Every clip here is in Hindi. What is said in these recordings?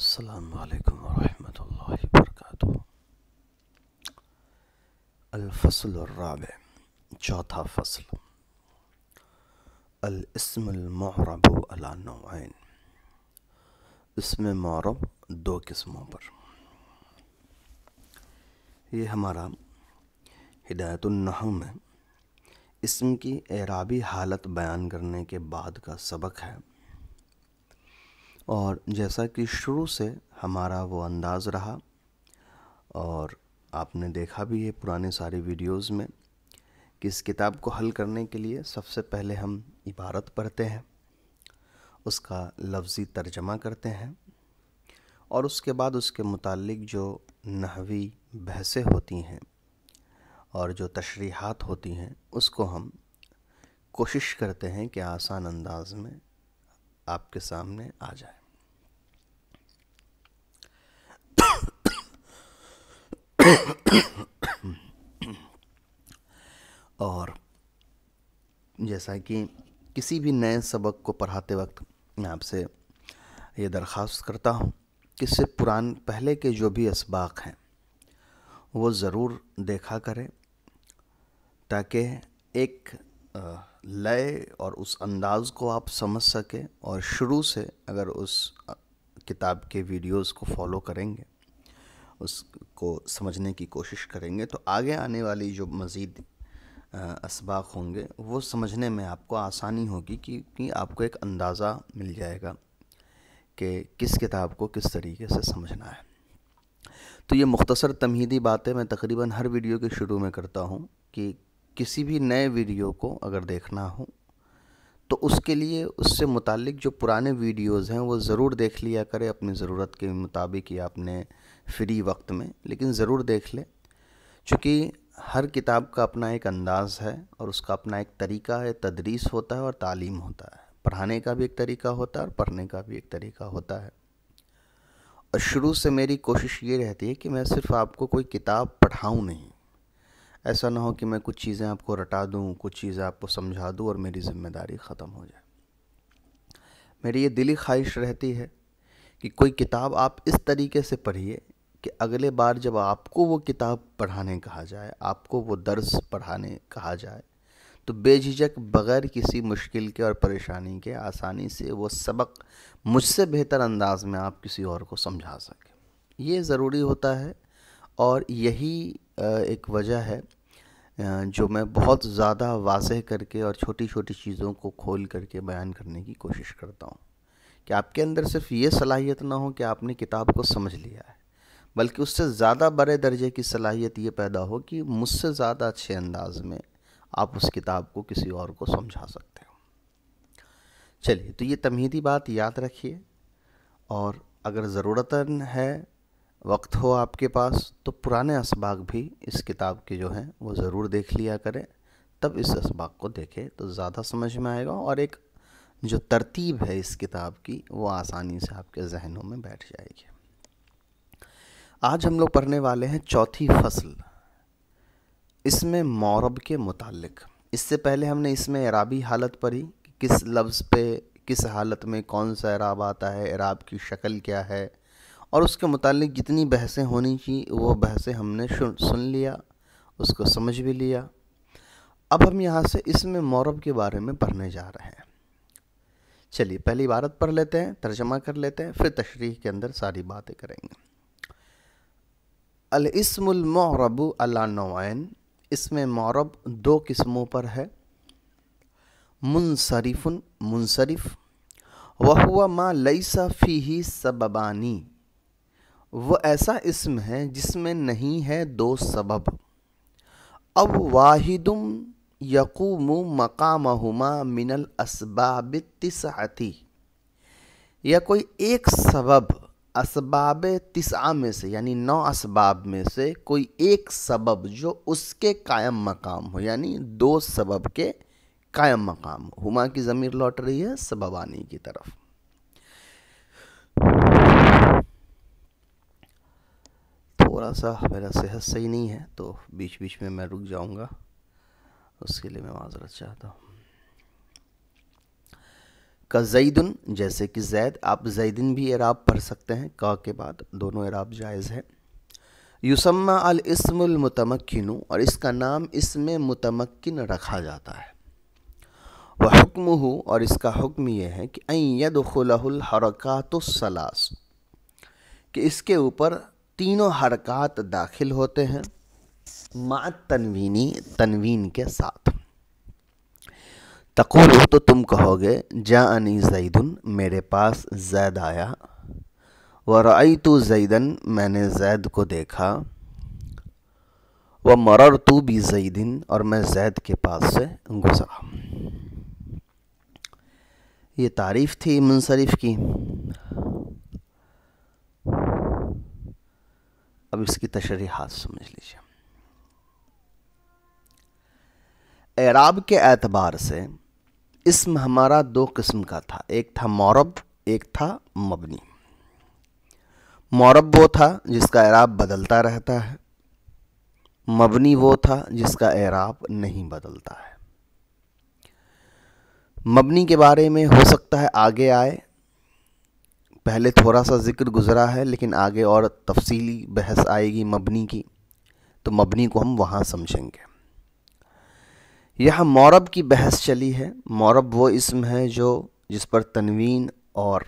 अल्लाम वरहमल वर्क अलफसल चौथा फसल अलस्मरब अलान इसमें मौरब दो किस्मों पर ये हमारा हिदायतुलनहव में इसम की एराबी हालत बयान करने के बाद का सबक है और जैसा कि शुरू से हमारा वो अंदाज़ रहा और आपने देखा भी है पुराने सारे वीडियोस में कि इस किताब को हल करने के लिए सबसे पहले हम इबारत पढ़ते हैं उसका लफ्ज़ी तर्जमा करते हैं और उसके बाद उसके मुतालिक जो नहवी बहसें होती हैं और जो तशरीहात होती हैं उसको हम कोशिश करते हैं कि आसान अंदाज में आपके सामने आ जाए और जैसा कि किसी भी नए सबक को पढ़ाते वक्त मैं आपसे ये दरख्वास्त करता हूँ कि इससे पुरान पहले के जो भी इसबाक हैं वो ज़रूर देखा करें ताकि एक लय और उस अंदाज़ को आप समझ सकें और शुरू से अगर उस किताब के वीडियोस को फॉलो करेंगे उसको समझने की कोशिश करेंगे तो आगे आने वाली जो मज़ीद इसबाक होंगे वो समझने में आपको आसानी होगी क्योंकि आपको एक अंदाज़ा मिल जाएगा कि किस किताब को किस तरीके से समझना है तो ये मुख्तसर तमहीदी बातें मैं तकरीबन हर वीडियो के शुरू में करता हूँ कि किसी भी नए वीडियो को अगर देखना हो तो उसके लिए उससे मुतलिक जो पुराने वीडियोज़ हैं वो ज़रूर देख लिया करें अपनी ज़रूरत के मुताबिक या अपने फ्री वक्त में लेकिन ज़रूर देख लें चूँकि हर किताब का अपना एक अंदाज़ है और उसका अपना एक तरीका है तदरीस होता है और तालीम होता है पढ़ाने का भी एक तरीका होता है और पढ़ने का भी एक तरीका होता है और शुरू से मेरी कोशिश ये रहती है कि मैं सिर्फ आपको कोई किताब पढ़ाऊँ नहीं ऐसा ना हो कि मैं कुछ चीज़ें आपको रटा दूँ कुछ चीज़ें आपको समझा दूँ और मेरी ज़िम्मेदारी ख़त्म हो जाए मेरी ये दिली ख्वाहिश रहती है कि कोई किताब आप इस तरीके से पढ़िए कि अगले बार जब आपको वो किताब पढ़ाने कहा जाए आपको वो दर्स पढ़ाने कहा जाए तो बेझिझक बग़ैर किसी मुश्किल के और परेशानी के आसानी से वो सबक मुझसे बेहतर अंदाज में आप किसी और को समझा सकें ये ज़रूरी होता है और यही एक वजह है जो मैं बहुत ज़्यादा वाजह करके और छोटी छोटी चीज़ों को खोल करके बयान करने की कोशिश करता हूँ कि आपके अंदर सिर्फ ये सलाहियत ना हो कि आपने किताब को समझ लिया है बल्कि उससे ज़्यादा बड़े दर्जे की सलाहियत ये पैदा हो कि मुझसे ज़्यादा अच्छे अंदाज में आप उस किताब को किसी और को समझा सकते हो चलिए तो ये तमहीदी बात याद रखिए और अगर ज़रूरत है वक्त हो आपके पास तो पुराने इसबाक भी इस किताब के जो हैं वो ज़रूर देख लिया करें तब इस इसबाक को देखें तो ज़्यादा समझ में आएगा और एक जो तरतीब है इस किताब की वो आसानी से आपके जहनों में बैठ जाएगी आज हम लोग पढ़ने वाले हैं चौथी फसल इसमें मौरब के मुतालिक इससे पहले हमने इसमें एराबी हालत पढ़ी कि किस लफ्ज़ पे किस हालत में कौन सा एराब आता है एराब की शक्ल क्या है और उसके मुतालिक जितनी बहसें होनी थी वो बहसें हमने सुन लिया उसको समझ भी लिया अब हम यहाँ से इसमें मौरब के बारे में पढ़ने जा रहे हैं चलिए पहली इबारत पढ़ लेते हैं तर्जमा कर लेते हैं फिर तशरीह के अंदर सारी बातें करेंगे अलस्मरब अलानवान इसमें मौरब दो किस्मों पर है मुनसरिफ़ुन मुनसरिफ़ वह हुआ माँ लईसा फ़ी ही सबबानी वह ऐसा इसम है जिसमें नहीं है दो सबब अब वाहिदुम यकूम मकामहुमा मिनल असबाब तिसआती या कोई एक सबब असबाब तिसआ में से यानी नौ असबाब में से कोई एक सबब जो उसके कायम मकाम हो यानी दो सबब के कायम मकाम हुमा की ज़मीर लौट रही है सबबानी की तरफ थोड़ा सा मेरा सेहत सही नहीं है तो बीच बीच में मैं रुक जाऊंगा उसके लिए मैं माजरत चाहता हूँ का जईदन जैसे कि जैद आप जैदिन भी एराब पढ़ सकते हैं का के बाद दोनों एराब जायज़ है युसम्मा अल इसमतमक्न और इसका नाम इसमें मतमक्न रखा जाता है वह हुक्म हो और इसका हुक्म यह है कि अयद सलास कि इसके ऊपर तीनों हरकत दाखिल होते हैं मा तनवीनी तनवीन के साथ तकुल तो तुम कहोगे जा अनी जैदन मेरे पास जैद आया व रई तो जैदन मैंने जैद को देखा व मरर तो भी जैदिन और मैं जैद के पास से गुज़रा ये तारीफ़ थी मुनसरफ की अब इसकी तशरीहत समझ लीजिए एराब के एतबार से इसम हमारा दो किस्म का था एक था मौरब एक था मबनी मौरब वो था जिसका एराब बदलता रहता है मबनी वो था जिसका एराब नहीं बदलता है मबनी के बारे में हो सकता है आगे आए पहले थोड़ा सा ज़िक्र गुज़रा है लेकिन आगे और तफसीली बहस आएगी मबनी की तो मबनी को हम वहाँ समझेंगे यहाँ मौरब की बहस चली है मौरब वो इसम है जो जिस पर तनवीन और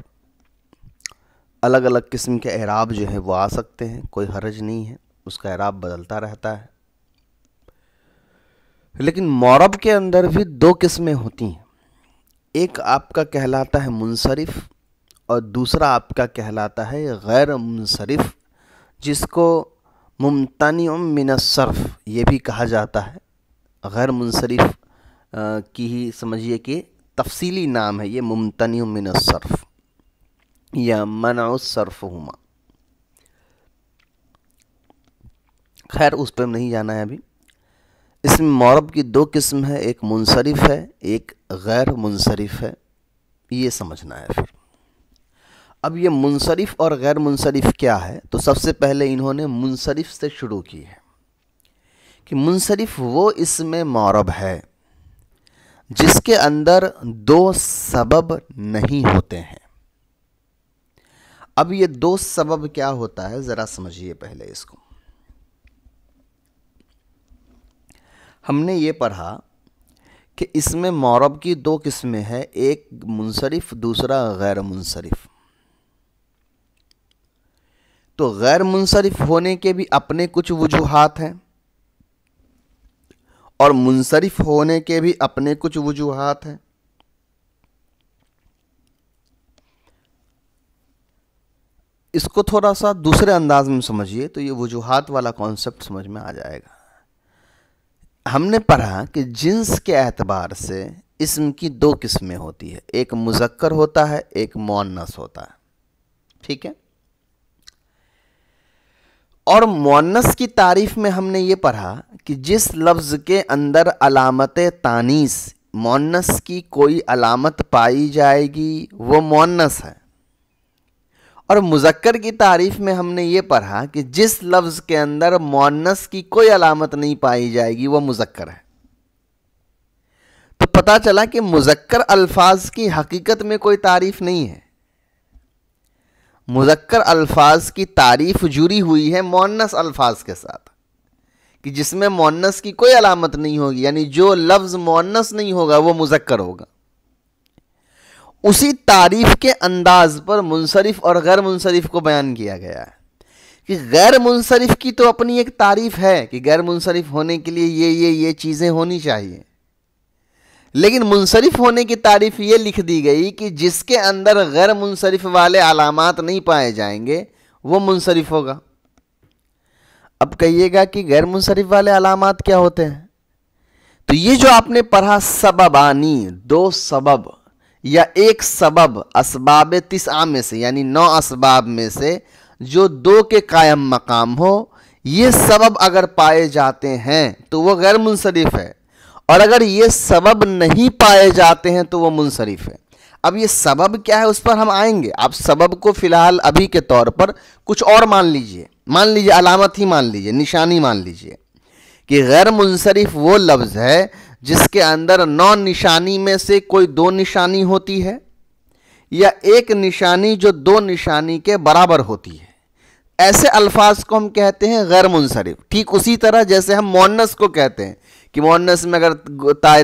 अलग अलग किस्म के एराब जो है वो आ सकते हैं कोई हरज नहीं है उसका एराब बदलता रहता है लेकिन मौरब के अंदर भी दो किस्में होती हैं एक आपका कहलाता है मुनसरफ़ और दूसरा आपका कहलाता है गैर मुनसरफ जिसको मुमतन मिनसरफ़ ये भी कहा जाता है गैर मुनसरफ की ही समझिए कि तफसीली नाम है ये मुमतन मिनसरफ़ या मनासरफ़ हुमा खैर उस पर नहीं जाना है अभी इसमें मौरब की दो किस्म है एक मुनसरफ है एक गैर मुनसरफ है ये समझना है फिर अब ये मुनसरफ और गैर मुनसरफ क्या है तो सबसे पहले इन्होंने मुनसरफ से शुरू की है कि मुनसरफ वो इसमें मौरब है जिसके अंदर दो सबब नहीं होते हैं अब ये दो सबब क्या होता है ज़रा समझिए पहले इसको हमने ये पढ़ा कि इसमें मौरब की दो किस्में हैं एक मुनसरफ दूसरा गैर मुनसरफ़ तो गैर मुनसरफ होने के भी अपने कुछ वजूहत हैं और मुनसरफ होने के भी अपने कुछ वजूहत हैं इसको थोड़ा सा दूसरे अंदाज में समझिए तो ये वजूहत वाला कॉन्सेप्ट समझ में आ जाएगा हमने पढ़ा कि जिन्स के एतबार से इसम की दो किस्में होती है एक मुजक्कर होता है एक मोनस होता है ठीक है और मुन्नस की तारीफ में हमने ये पढ़ा कि जिस लफ्ज़ के अंदर अलामत तानीस मुन्नस की कोई अलामत पाई जाएगी वो मोनस है और मुजक्कर की तारीफ में हमने ये पढ़ा कि जिस लफ्ज़ के अंदर मोनस की कोई अलामत नहीं पाई जाएगी वो मुजक्कर है तो पता चला कि मुजक्कर अल्फाज की हकीकत में कोई तारीफ नहीं है मुजक्कर अल्फाज की तारीफ जुड़ी हुई है मोनस अल्फाज के साथ कि जिसमें मोनस की कोई अलामत नहीं होगी यानी जो लफ्ज़ मोनस नहीं होगा वो मुजक्कर होगा उसी तारीफ के अंदाज पर मुनसरफ और गैर मुनसरफ को बयान किया गया है कि गैर मुनसरफ की तो अपनी एक तारीफ है कि गैर मुनसरफ होने के लिए ये ये ये चीज़ें होनी चाहिए लेकिन मुनसरफ होने की तारीफ ये लिख दी गई कि जिसके अंदर गैर मुनसरफ वाले अलामत नहीं पाए जाएंगे वो मुनसरफ होगा अब कहिएगा कि गैर मुनसरफ वाले अलामत क्या होते हैं तो ये जो आपने पढ़ा सबबानी दो सबब या एक सबब इसबाब तिस में से यानी नौ इसबाब में से जो दो के कायम मकाम हो ये सबब अगर पाए जाते हैं तो वो गैर मुनसरफ है और अगर ये सबब नहीं पाए जाते हैं तो वो मुनसरफ है अब ये सबब क्या है उस पर हम आएंगे आप सबब को फ़िलहाल अभी के तौर पर कुछ और मान लीजिए मान लीजिए अलामत ही मान लीजिए निशानी मान लीजिए कि गैर मुनसरफ वो लफ्ज़ है जिसके अंदर नौ निशानी में से कोई दो निशानी होती है या एक निशानी जो दो निशानी के बराबर होती है ऐसे अल्फाज को हम कहते हैं गैर मुनसरफ ठीक उसी तरह जैसे हम मोनस को कहते हैं कि मोनस में अगर ताए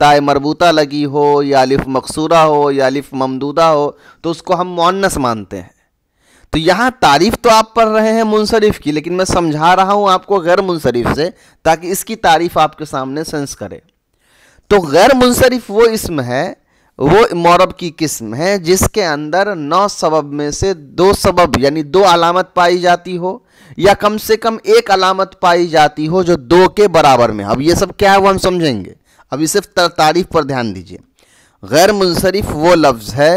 ताय मरबूता लगी हो या अलिफ मकसूरा हो या अलिफ ममदूदा हो तो उसको हम मोनस मानते हैं तो यहाँ तारीफ़ तो आप पढ़ रहे हैं मुनसरफ़ की लेकिन मैं समझा रहा हूँ आपको गैर मुनसरफ़ से ताकि इसकी तारीफ़ आपके सामने सेंस करे तो गैर मुनसरफ़ वो इसम है वो मौरब की किस्म है जिसके अंदर नौ सबब में से दो सबब यानी दो अलामत पाई जाती हो या कम से कम एक अलामत पाई जाती हो जो दो के बराबर में अब ये सब क्या है वो हम समझेंगे अभी सिर्फ तारीफ पर ध्यान दीजिए गैर मुनसरफ वो लफ्ज़ है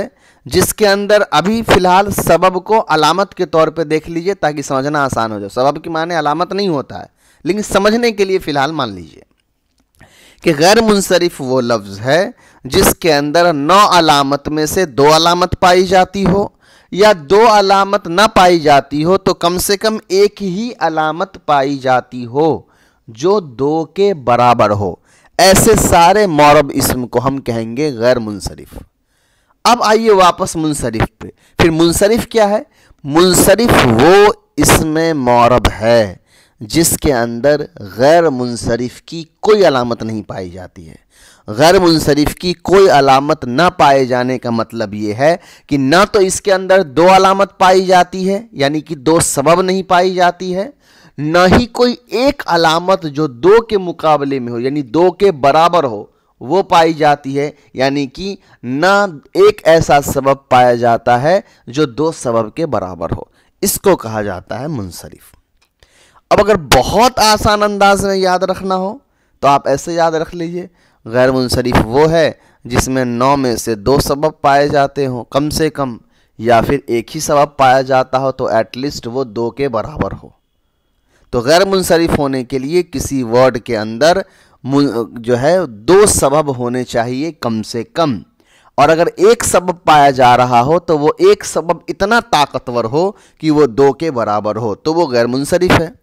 जिसके अंदर अभी फ़िलहाल सबब को अलामत के तौर पे देख लीजिए ताकि समझना आसान हो जाए सबब की माने अलामत नहीं होता है लेकिन समझने के लिए फ़िलहाल मान लीजिए कि गैर मुनसरफ वो लफ्ज़ है जिसके अंदर नौ अलामत में से दो अलामत पाई जाती हो या दो अलामत ना पाई जाती हो तो कम से कम एक ही अलामत पाई जाती हो जो दो के बराबर हो ऐसे सारे मौरब इसम को हम कहेंगे गैर मुनसरफ अब आइए वापस मुनसरफ पे फिर मुनसरफ क्या है मुनसरफ वो इसमें मौरब है जिसके अंदर गैर मुनसरफ की कोई अलामत नहीं पाई जाती है गैर मुनसरफ की कोई अलामत ना पाए जाने का मतलब ये है कि ना तो इसके अंदर दो अलामत पाई जाती है यानी कि दो सबब नहीं पाई जाती है ना ही कोई एक अलामत जो दो के मुकाबले में हो यानी दो के बराबर हो वो पाई जाती है यानी कि ना एक ऐसा सबब पाया जाता है जो दो सबब के बराबर हो इसको कहा जाता है मुनसरफ अब अगर बहुत आसान अंदाज में याद रखना हो तो आप ऐसे याद रख लीजिए गैर मुनसरफ वो है जिसमें नौ में से दो सबब पाए जाते हों कम से कम या फिर एक ही सबब पाया जाता हो तो एटलीस्ट वो दो के बराबर हो तो गैर मुनसरफ होने के लिए किसी वर्ड के अंदर जो है दो सबब होने चाहिए कम से कम और अगर एक सबब पाया जा रहा हो तो वो एक सबब इतना ताकतवर हो कि वो दो के बराबर हो तो वो गैर मुनसरफ है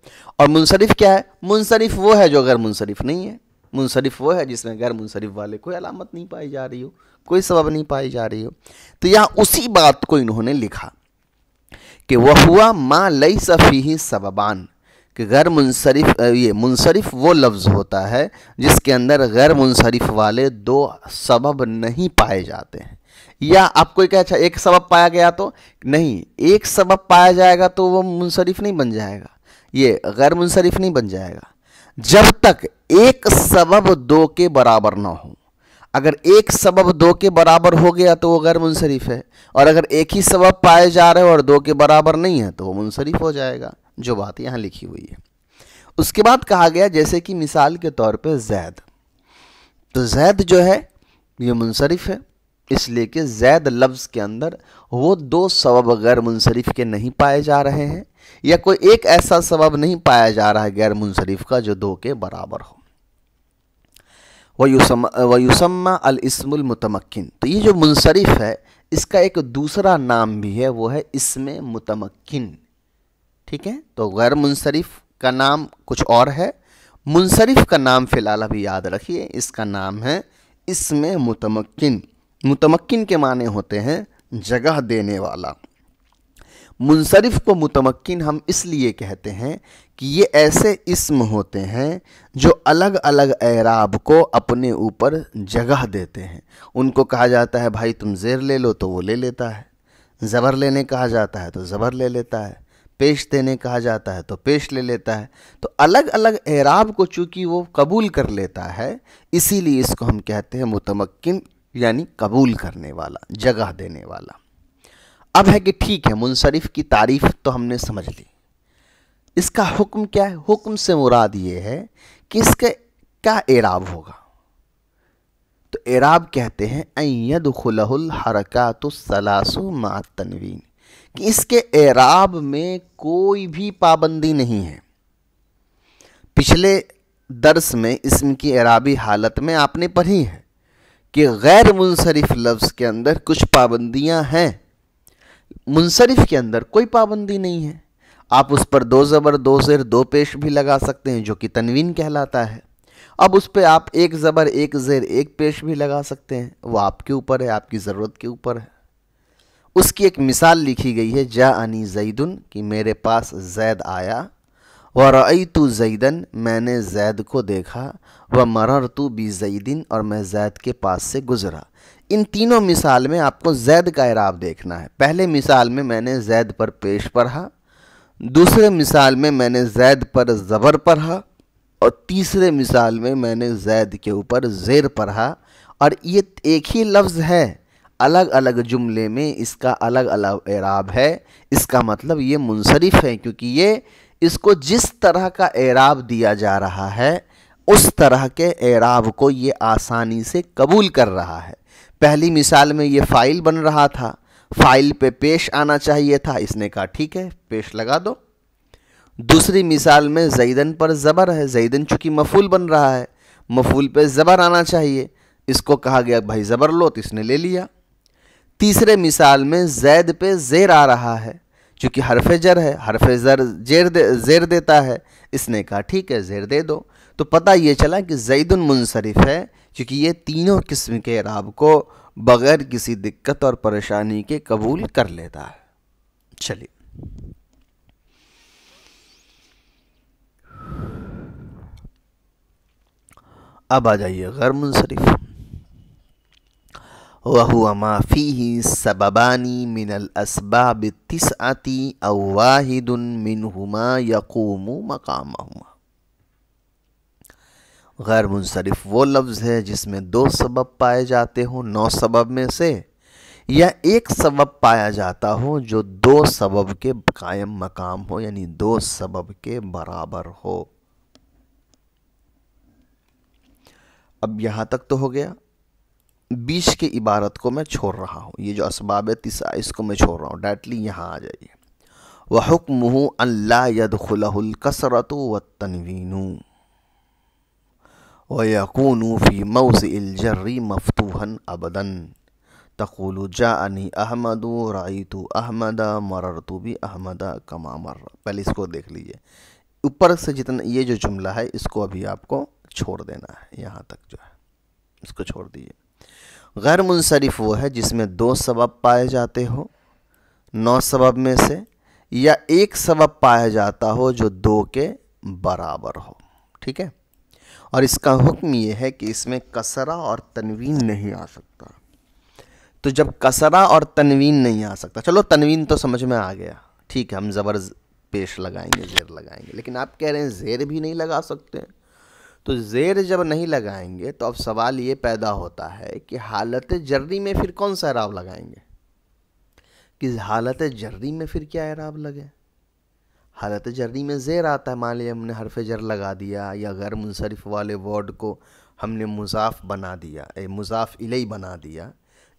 और मुनसरफ क्या है मुनसरफ वो है जो गैर मुनसरफ नहीं है मुनसरफ वो है जिसमें गैर मुनसरफ वाले कोई अलामत नहीं पाई जा रही हो कोई सबब नहीं पाई जा रही हो तो यहाँ उसी बात को इन्होंने लिखा कि वह हुआ माँ लई सफ़ी ही सबबान कि गैर मुनसरफ ये मुनसरफ वो लफ्ज़ होता है जिसके अंदर गैर मुनसरफ वाले दो सबब नहीं पाए जाते हैं या आप कोई कहे अच्छा एक सबब पाया गया तो नहीं एक सबब पाया जाएगा तो वो मुनसरफ नहीं बन जाएगा ये गैर मुनसरफ नहीं बन जाएगा जब तक एक सबब दो के बराबर ना हो अगर एक सबब दो के बराबर हो गया तो वो गैर मुनसरफ है और अगर एक ही सबब पाए जा रहे हो और दो के बराबर नहीं है तो वो मुनसरफ हो जाएगा जो बात यहाँ लिखी हुई है उसके बाद कहा गया जैसे कि मिसाल के तौर पे जैद तो जैद जो है ये मुनसरिफ है इसलिए कि जैद लफ्ज़ के अंदर वो दो सबब गैर मुनसरफ के नहीं पाए जा रहे हैं या कोई एक ऐसा सबब नहीं पाया जा रहा है गैर मुनसरफ का जो दो के बराबर हो इसमुल अलस्मतमक्न तो ये जो मुनसरफ है इसका एक दूसरा नाम भी है वो है इसमें मुतमक्न ठीक है तो गैर मुनसरफ का नाम कुछ और है मुनसरफ का नाम फ़िलहाल अभी याद रखिए इसका नाम है इसमें मुतमक्न मुतमक्न के माने होते हैं जगह देने वाला मुनसरफ को मुतमक्न हम इसलिए कहते हैं कि ये ऐसे इसम होते हैं जो अलग अलग एराब को अपने ऊपर जगह देते हैं उनको कहा जाता है भाई तुम ज़ेर ले लो तो वो ले लेता है ज़बर लेने कहा जाता है तो ज़बर ले लेता है पेश देने कहा जाता है तो पेश ले लेता है तो अलग अलग एराब को चूँकि वो कबूल कर लेता है इसीलिए इसको हम कहते हैं मुतमक्न यानी कबूल करने वाला जगह देने वाला अब है कि ठीक है मुनसरफ़ की तारीफ़ तो हमने समझ ली इसका हुक्म क्या है हुक्म से मुराद ये है कि इसका क्या एराब होगा तो एराब कहते हैं अयद खुलहुल हरकत सलासु मा तनवीन कि इसके एराब में कोई भी पाबंदी नहीं है पिछले दर्स में इसम की एराबी हालत में आपने पढ़ी है कि गैर मुनसरफ लफ्ज़ के अंदर कुछ पाबंदियां हैं मुनसरफ के अंदर कोई पाबंदी नहीं है आप उस पर दो ज़बर दो ज़ेर दो पेश भी लगा सकते हैं जो कि तनवीन कहलाता है अब उस पर आप एक ज़बर एक ज़ेर एक पेश भी लगा सकते हैं वो आपके ऊपर है आपकी ज़रूरत के ऊपर है उसकी एक मिसाल लिखी गई है जा अनी जैदन कि मेरे पास जैद आया व रई तो जैदन मैंने जैद को देखा व मरर तो बी जैदिन और मैं जैद के पास से गुज़रा इन तीनों मिसाल में आपको जैद का इराब देखना है पहले मिसाल में मैंने जैद पर पेश पढ़ा दूसरे मिसाल में मैंने जैद पर ज़बर पढ़ा और तीसरे मिसाल में मैंने जैद के ऊपर ज़ेर पढ़ा और ये एक ही लफ्ज़ है अलग अलग जुमले में इसका अलग अलग एराब है इसका मतलब ये मुनसरफ है क्योंकि ये इसको जिस तरह का एराब दिया जा रहा है उस तरह के एराब को ये आसानी से कबूल कर रहा है पहली मिसाल में ये फ़ाइल बन रहा था फाइल पे पेश आना चाहिए था इसने कहा ठीक है पेश लगा दो दूसरी मिसाल में जईदन पर ज़बर है जईदन चूँकि मफूल बन रहा है मफूल पे ज़बर आना चाहिए इसको कहा गया भाई ज़बर लो तो इसने ले लिया तीसरे मिसाल में जैद पे जेर आ रहा है चूँकि हरफ जर है हरफ जर जेर दे जेर देता है इसने कहा ठीक है जेर दे दो तो पता ये चला कि जैदन मुनसरफ है क्योंकि ये तीनों किस्म के राब को बगैर किसी दिक्कत और परेशानी के कबूल कर लेता है चलिए अब आ जाइए गैर मुनसरफ वह माफ़ी ही सबबानी मिनल असबाब तिसआती अवाहिदन मिनहुमा यकूम मकाम गैर मुनसरफ वो लफ्ज़ है जिसमें दो सबब पाए जाते हों नौ सबब में से या एक सबब पाया जाता हो जो दो सबब के कायम मकाम हो यानी दो सबब के बराबर हो अब यहाँ तक तो हो गया बीच के इबारत को मैं छोड़ रहा हूँ ये जो इसबाब तीसरा इसको मैं छोड़ रहा हूँ डायरेक्टली यहाँ आ जाइए वह हुक्म अल्ला यदखुलकसरत व तनवीनू ويكون في موضع الجر मफतूहन अबदन تقول جاءني अहमद رايت احمد مررت भी अहमद कमा मर पहले इसको देख लीजिए ऊपर से जितना ये जो जुमला है इसको अभी आपको छोड़ देना है यहाँ तक जो है इसको छोड़ दीजिए गैर मुनसरफ वो है जिसमें दो सबब पाए जाते हो नौ सबब में से या एक सबब पाया जाता हो जो दो के बराबर हो ठीक है और इसका हुक्म ये है कि इसमें कसरा और तनवीन नहीं आ सकता तो जब कसरा और तनवीन नहीं आ सकता चलो तनवीन तो समझ में आ गया ठीक है हम ज़बर पेश लगाएंगे जेर लगाएंगे लेकिन आप कह रहे हैं जेर भी नहीं लगा सकते तो जेर जब नहीं लगाएंगे तो अब सवाल ये पैदा होता है कि हालत जर्री में फिर कौन सा एराब लगाएंगे कि हालत जर्री में फिर क्या एराब लगे हालत जर्री में ज़ेर आता है मान लिया हमने हरफ जर लगा दिया या गैर मुनसरफ वाले वर्ड को हमने मुजाफ बना दिया ए मुजाफ इले बना दिया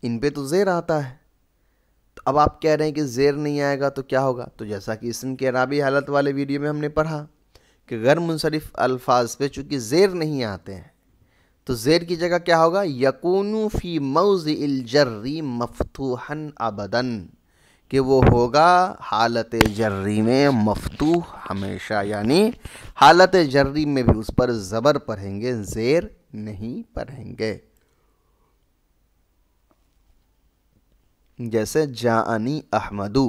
इन पर तो ज़ेर आता है तो अब आप कह रहे हैं कि ज़ेर नहीं आएगा तो क्या होगा तो जैसा कि इसम के अराबी हालत वाले वीडियो में हमने पढ़ा कि गैर मुनसरफ अल्फाज पे चूँकि ज़ेर नहीं आते हैं तो ज़ेर की जगह क्या होगा यकून फ़ी मौज़ इलजर्री मफतूहन अबदन कि वो होगा हालत जर्री में मफतू हमेशा यानी हालत जर्री में भी उस पर ज़बर पढ़ेंगे ज़ेर नहीं पढ़ेंगे जैसे जानी अहमदू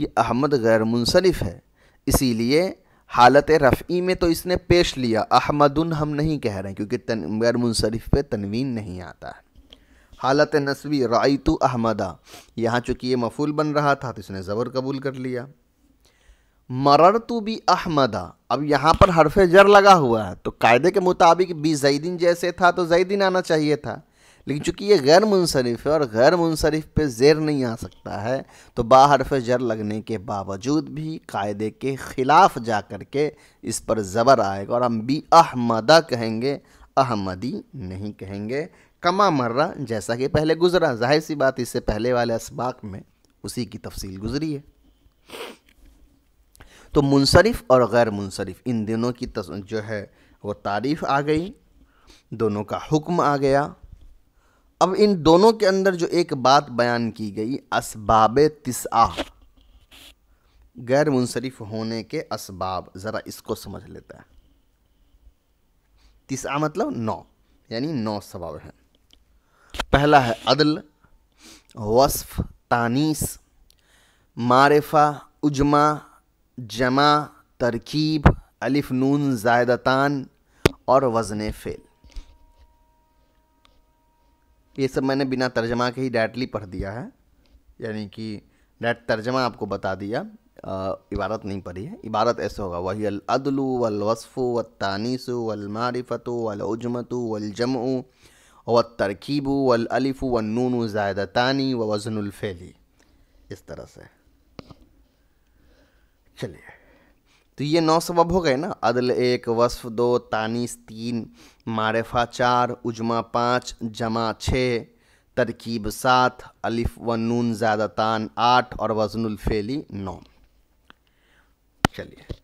ये अहमद गैर मुनसलिफ है इसीलिए हालत रफ़ी में तो इसने पेश लिया अहमदन हम नहीं कह रहे हैं क्योंकि गैर मुनसरफ पे तनवीन नहीं आता है हालत नस्वी रायतु अहमदा यहाँ चूँकि ये मफूल बन रहा था तो इसने ज़बर कबूल कर लिया मरर तो भी अहमदा अब यहाँ पर हरफ जर लगा हुआ है तो कायदे के मुताबिक बी जैदीन जैसे था तो जैदीन आना चाहिए था लेकिन चूँकि ये गैर मुनसरफ है और गैर मुनसरफ पे जेर नहीं आ सकता है तो बा जर लगने के बावजूद भी कायदे के ख़िलाफ़ जा कर के इस पर ज़बर आएगा और हम बी अहमदा कहेंगे अहमदी नहीं कहेंगे कमा मर्रा जैसा कि पहले गुजरा जाहिर सी बात इससे पहले वाले इसबाक में उसी की तफसील गुजरी है तो मुनसरफ और गैर मुनसरफ इन दोनों की जो है वो तारीफ आ गई दोनों का हुक्म आ गया अब इन दोनों के अंदर जो एक बात बयान की गई इसबाब तिसआ गैर मुनसरफ होने के इसबाब ज़रा इसको समझ लेता है तिसआ मतलब नौ यानी नौ सबाब हैं पहला है अदल वस्फ तानीस मारफा उजमा जमा तरकीब अलिफ नून जायदतान और वजन फ़ेल ये सब मैंने बिना तर्जमा के ही डायरेक्टली पढ़ दिया है यानी कि डायरेक्ट तर्जमा आपको बता दिया आ, इबारत नहीं पढ़ी है इबारत ऐसे होगा वही अलअदलु व वतानीसु वलमारिफ़तु वलउजमतु वलजमु व तरकीब वलअलिफ़ व नून ज़ायदतानी व वज़नफ़ैली इस तरह से चलिए तो ये नौ सबब हो गए ना अदल एक वसफ़ दो तानीस तीन मारफा चार उजमा पाँच जमा छः तरकीब सात अलिफ व नून ज़्यादातान आठ और वज़नफ़ैली नौ चलिए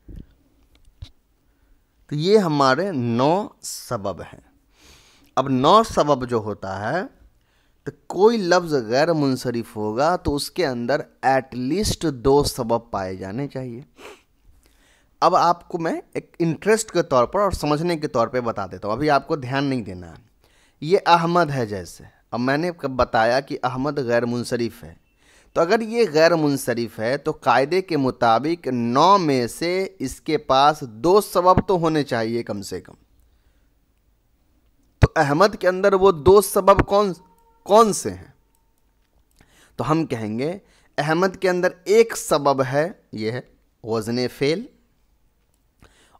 तो ये हमारे नौ सबब हैं अब नौ सबब जो होता है तो कोई लफ्ज़ गैर मुनसरफ होगा तो उसके अंदर एटलीस्ट दो सबब पाए जाने चाहिए अब आपको मैं एक इंटरेस्ट के तौर पर और समझने के तौर पे बता देता हूँ अभी आपको ध्यान नहीं देना है ये अहमद है जैसे अब मैंने बताया कि अहमद गैर मुनसरफ है तो अगर ये गैर मुनसरफ है तो कायदे के मुताबिक नौ में से इसके पास दो सबब तो होने चाहिए कम से कम अहमद के अंदर वो दो सबब कौन कौन से हैं तो हम कहेंगे अहमद के अंदर एक सबब है ये है वजन फेल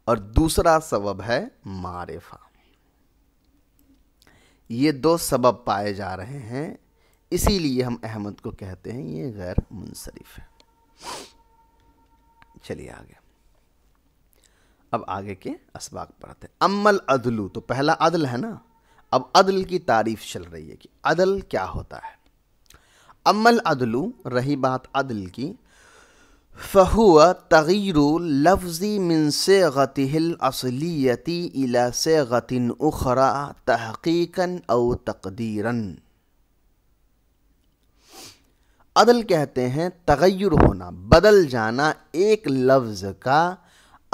और दूसरा सबब है मारिफा ये दो सबब पाए जा रहे हैं इसीलिए हम अहमद को कहते हैं ये गैर मुनसरफ है चलिए आगे अब आगे के इसबाक पढ़ते हैं अमल अदलू तो पहला अदल है ना अब अदल की तारीफ चल रही है कि अदल क्या होता है अमल अदलू रही बात अदल की फ़हुआ तगीर लफ्ज़ी मिन से गतिल असलियती इला से गतिन उखरा तहक़ीकन और तकदीरन अदल कहते हैं तगैर होना बदल जाना एक लफ्ज़ का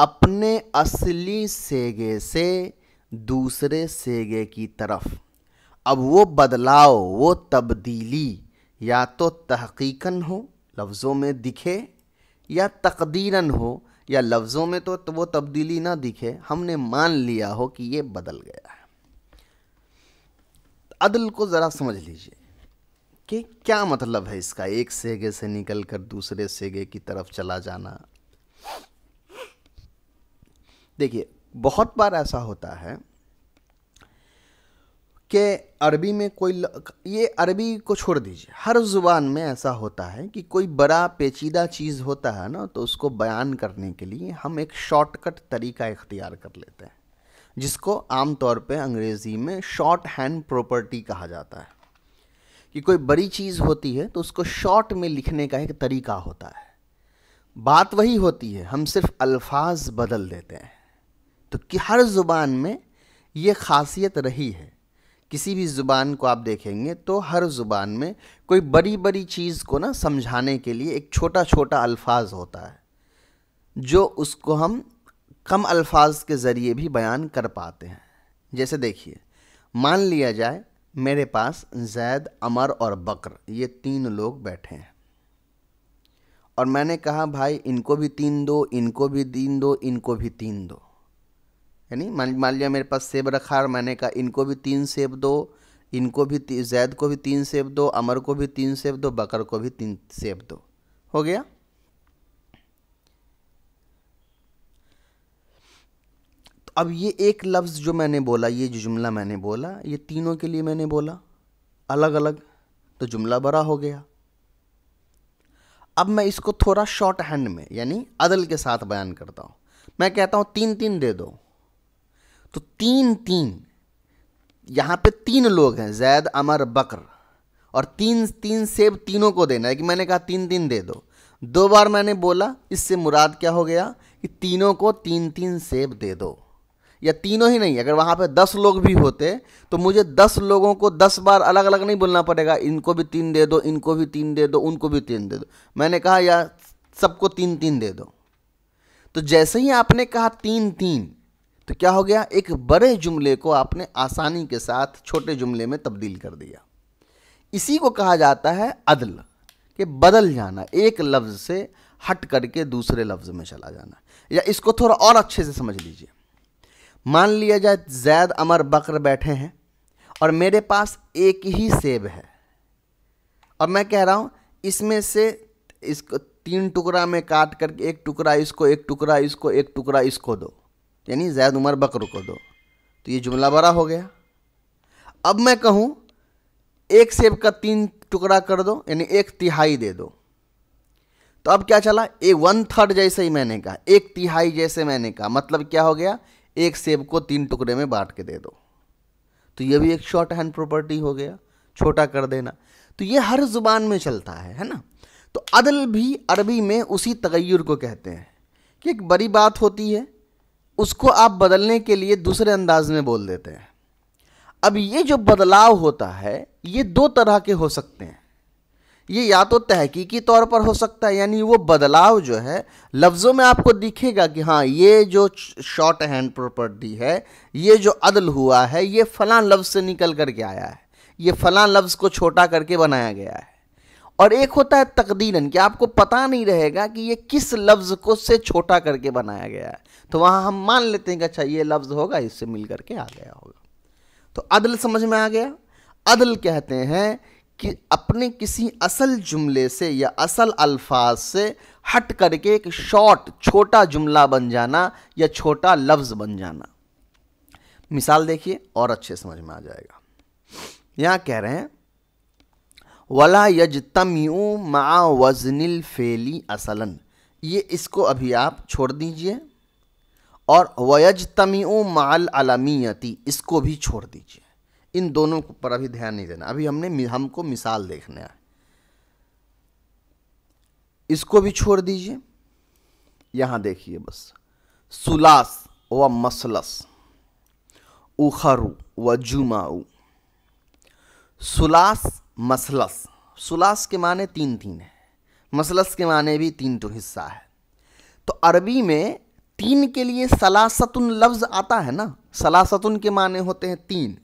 अपने असली सेगे से दूसरे सेगे की तरफ अब वो बदलाव वो तब्दीली या तो तहकीकन हो लफ्ज़ों में दिखे या तकदीरन हो या लफ्ज़ों में तो, तो वो तब्दीली ना दिखे हमने मान लिया हो कि ये बदल गया है अदल को ज़रा समझ लीजिए कि क्या मतलब है इसका एक सेगे से निकल कर दूसरे सेगे की तरफ चला जाना देखिए बहुत बार ऐसा होता है कि अरबी में कोई ये अरबी को छोड़ दीजिए हर ज़ुबान में ऐसा होता है कि कोई बड़ा पेचीदा चीज़ होता है ना तो उसको बयान करने के लिए हम एक शॉर्टकट तरीका इख्तियार कर लेते हैं जिसको आम तौर पे अंग्रेज़ी में शॉर्ट हैंड प्रॉपर्टी कहा जाता है कि कोई बड़ी चीज़ होती है तो उसको शॉर्ट में लिखने का एक तरीका होता है बात वही होती है हम सिर्फ अल्फाज बदल देते हैं तो कि हर ज़ुबान में ये खासियत रही है किसी भी ज़ुबान को आप देखेंगे तो हर ज़ुबान में कोई बड़ी बड़ी चीज़ को ना समझाने के लिए एक छोटा छोटा अल्फाज होता है जो उसको हम कम अल्फाज के ज़रिए भी बयान कर पाते हैं जैसे देखिए मान लिया जाए मेरे पास जैद अमर और बकर ये तीन लोग बैठे हैं और मैंने कहा भाई इनको भी तीन दो इनको भी तीन दो इनको भी तीन दो यानी मान मान लिया मेरे पास सेब रखा और मैंने कहा इनको भी तीन सेब दो इनको भी जैद को भी तीन सेब दो अमर को भी तीन सेब दो बकर को भी तीन सेब दो हो गया तो अब ये एक लफ्ज़ जो मैंने बोला ये जो जुमला मैंने बोला ये तीनों के लिए मैंने बोला अलग अलग तो जुमला बड़ा हो गया अब मैं इसको थोड़ा शॉर्ट हैंड में यानी अदल के साथ बयान करता हूँ मैं कहता हूँ तीन तीन दे दो तो तीन तीन यहाँ पे तीन लोग हैं जैद अमर बकर और तीन तीन सेब तीनों को देना है कि मैंने कहा तीन तीन दे दो दो बार मैंने बोला इससे मुराद क्या हो गया कि तीनों को तीन तीन सेब दे दो या तीनों ही नहीं अगर वहाँ पे दस लोग भी होते तो मुझे दस लोगों को दस बार अलग अलग नहीं बोलना पड़ेगा इनको भी तीन दे दो इनको भी तीन दे दो उनको भी तीन दे दो मैंने कहा या सबको तीन तीन दे दो तो जैसे ही आपने कहा तीन तीन तो क्या हो गया एक बड़े जुमले को आपने आसानी के साथ छोटे जुमले में तब्दील कर दिया इसी को कहा जाता है अदल कि बदल जाना एक लफ्ज़ से हट करके दूसरे लफ्ज़ में चला जाना या इसको थोड़ा और अच्छे से समझ लीजिए मान लिया जाए जैद अमर बकर बैठे हैं और मेरे पास एक ही सेब है और मैं कह रहा हूं इसमें से इसको तीन टुकड़ा में काट करके एक टुकड़ा इसको एक टुकड़ा इसको एक टुकड़ा इसको दो यानी जैद उमर बकर को दो तो ये जुमला बड़ा हो गया अब मैं कहूँ एक सेब का तीन टुकड़ा कर दो यानी एक तिहाई दे दो तो अब क्या चला ए वन थर्ड जैसे ही मैंने कहा एक तिहाई जैसे मैंने कहा मतलब क्या हो गया एक सेब को तीन टुकड़े में बांट के दे दो तो ये भी एक शॉर्ट हैंड प्रॉपर्टी हो गया छोटा कर देना तो ये हर जुबान में चलता है है ना तो अदल भी अरबी में उसी तगैर को कहते हैं कि एक बड़ी बात होती है उसको आप बदलने के लिए दूसरे अंदाज में बोल देते हैं अब ये जो बदलाव होता है ये दो तरह के हो सकते हैं ये या तो तहकीकी तौर पर हो सकता है यानी वो बदलाव जो है लफ्ज़ों में आपको दिखेगा कि हाँ ये जो शॉर्ट हैंड प्रॉपर्टी है ये जो अदल हुआ है ये फलां लफ्ज़ से निकल करके आया है ये फलां लफ्ज़ को छोटा करके बनाया गया है और एक होता है तकदीरन कि आपको पता नहीं रहेगा कि ये किस लफ्ज़ को से छोटा करके बनाया गया है तो वहां हम मान लेते हैं कि अच्छा ये लफ्ज़ होगा इससे मिल करके आ गया होगा तो अदल समझ में आ गया अदल कहते हैं कि अपने किसी असल जुमले से या असल अल्फाज से हट करके एक शॉर्ट छोटा जुमला बन जाना या छोटा लफ्ज़ बन जाना मिसाल देखिए और अच्छे समझ में आ जाएगा यहां कह रहे हैं वला यज यू मा वजनिल फेली असलन ये इसको अभी आप छोड़ दीजिए और वयज तमयू माल अलमीयती इसको भी छोड़ दीजिए इन दोनों पर अभी ध्यान नहीं देना अभी हमने हमको मिसाल देखना है इसको भी छोड़ दीजिए यहाँ देखिए बस सुलास व मसलस उखरू व जुमाऊ सुलास मसलस सुलास के माने तीन तीन है मसलस के माने भी तीन तो हिस्सा है तो अरबी में तीन के लिए सलासतुन लफ्ज़ आता है ना सलासतुन के माने होते हैं तीन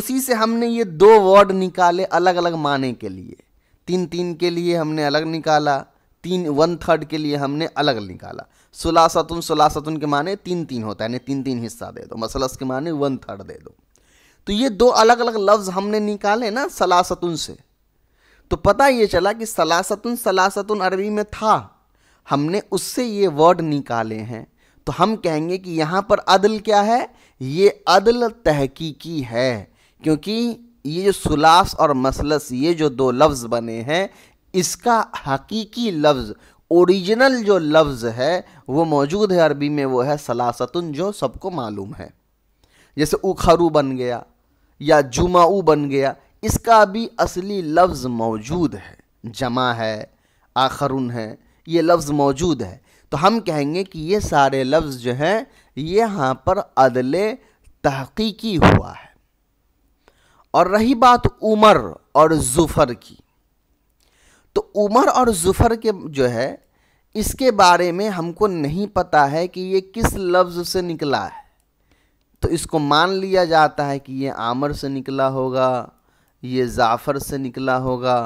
उसी से हमने ये दो वर्ड निकाले अलग अलग माने के लिए तीन तीन के लिए हमने अलग निकाला तीन वन थर्ड के लिए हमने अलग निकाला सुलासतुन सुलासतुन के माने तीन तीन होता है यानी तीन तीन हिस्सा दे दो मसलस के माने वन थर्ड दे दो तो ये दो अलग अलग लफ्ज़ हमने निकाले ना सलासतुन से तो पता ये चला कि सलासतुन सलासतुन अरबी में था हमने उससे ये वर्ड निकाले हैं तो हम कहेंगे कि यहाँ पर अदल क्या है ये अदल तहकीकी है क्योंकि ये जो सुलास और मसलस ये जो दो लफ्ज़ बने हैं इसका हकीकी लफ्ज़ ओरिजिनल जो लफ्ज़ है वो मौजूद है अरबी में वो है सलासतुन जो सबको मालूम है जैसे उखरू बन गया या जुमाऊ बन गया इसका भी असली लफ्ज़ मौजूद है जमा है आखरुन है ये लफ्ज़ मौजूद है तो हम कहेंगे कि ये सारे लफ्ज़ जो हैं ये यहाँ पर अदल तहकीकी हुआ है और रही बात उमर और जुफ़र की तो उमर और जुफ़र के जो है इसके बारे में हमको नहीं पता है कि ये किस लफ्ज़ से निकला है तो इसको मान लिया जाता है कि ये आमर से निकला होगा ये जाफ़र से निकला होगा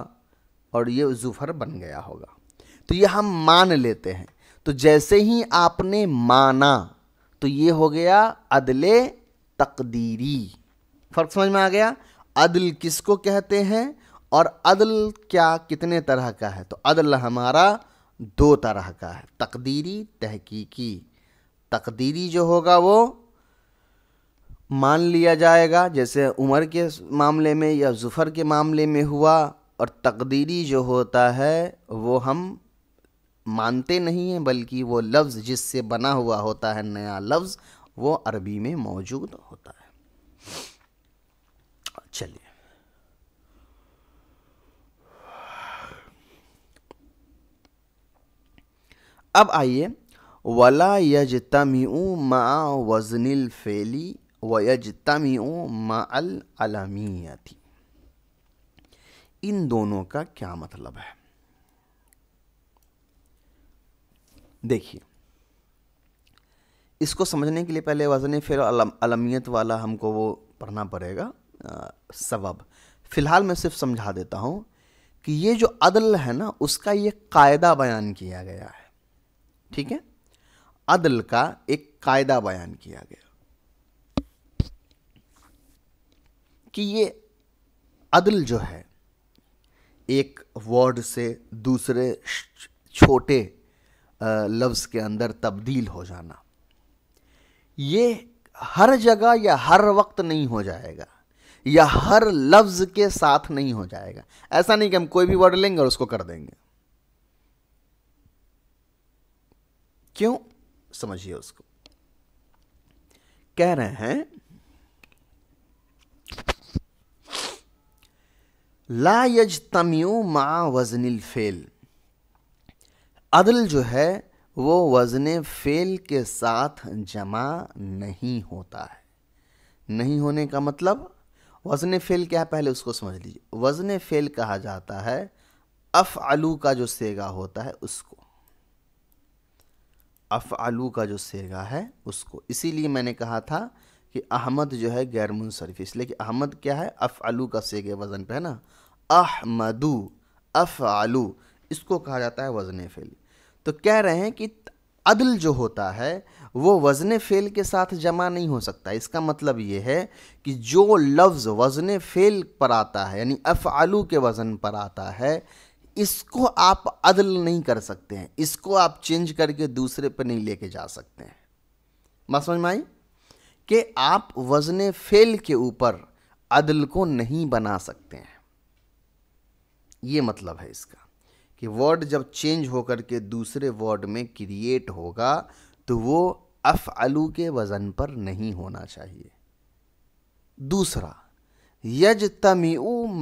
और ये जुफ़र बन गया होगा तो ये हम मान लेते हैं तो जैसे ही आपने माना तो ये हो गया अदले तकदीरी फ़र्क समझ में आ गया अदल किसको कहते हैं और अदल क्या कितने तरह का है तो अदल हमारा दो तरह का है तकदीरी तहकीकी तकदीरी जो होगा वो मान लिया जाएगा जैसे उमर के मामले में या जुफ़र के मामले में हुआ और तकदीरी जो होता है वो हम मानते नहीं हैं बल्कि वो लफ्ज़ जिससे बना हुआ होता है नया लफ्ज़ वो अरबी में मौजूद होता है चलिए अब आइए वला यजतमी मा वजनिल फ़ैली वज तमी अलमियती इन दोनों का क्या मतलब है देखिए इसको समझने के लिए पहले वजन फिर अलमियत वाला हमको वो पढ़ना पड़ेगा सबब फ़िलहाल मैं सिर्फ समझा देता हूँ कि ये जो अदल है ना उसका ये कायदा बयान किया गया है ठीक है अदल का एक कायदा बयान किया गया कि ये अदल जो है एक वर्ड से दूसरे छोटे लफ्ज़ के अंदर तब्दील हो जाना ये हर जगह या हर वक्त नहीं हो जाएगा या हर लफ्ज़ के साथ नहीं हो जाएगा ऐसा नहीं कि हम कोई भी वर्ड लेंगे और उसको कर देंगे क्यों समझिए उसको कह रहे हैं ला यज तमयू मा वजन फेल अदल जो है वो वजन फेल के साथ जमा नहीं होता है नहीं होने का मतलब वजन फेल क्या है पहले उसको समझ लीजिए वजन फेल कहा जाता है अफ़ आलू का जो सेगा होता है उसको अफ़ आलू का जो सेगा है उसको इसीलिए मैंने कहा था कि अहमद जो है गैर मुनसरफ इसलिए कि अहमद क्या है अफ़ आलू का सेगे वज़न पे है ना अहमदू आलू इसको कहा जाता है वज़न फ़ेल तो कह रहे हैं कि अदल जो होता है वो वज़न फ़ेल के साथ जमा नहीं हो सकता इसका मतलब ये है कि जो लफ्ज़ वज़न फ़ेल पर आता है यानी आलू के वज़न पर आता है इसको आप अदल नहीं कर सकते हैं इसको आप चेंज करके दूसरे पर नहीं लेके जा सकते हैं बात समझ में आई कि आप वज़न फ़ेल के ऊपर अदल को नहीं बना सकते हैं ये मतलब है इसका कि वर्ड जब चेंज होकर के दूसरे वर्ड में क्रिएट होगा तो वो अफ़ अलू के वज़न पर नहीं होना चाहिए दूसरा यज तमी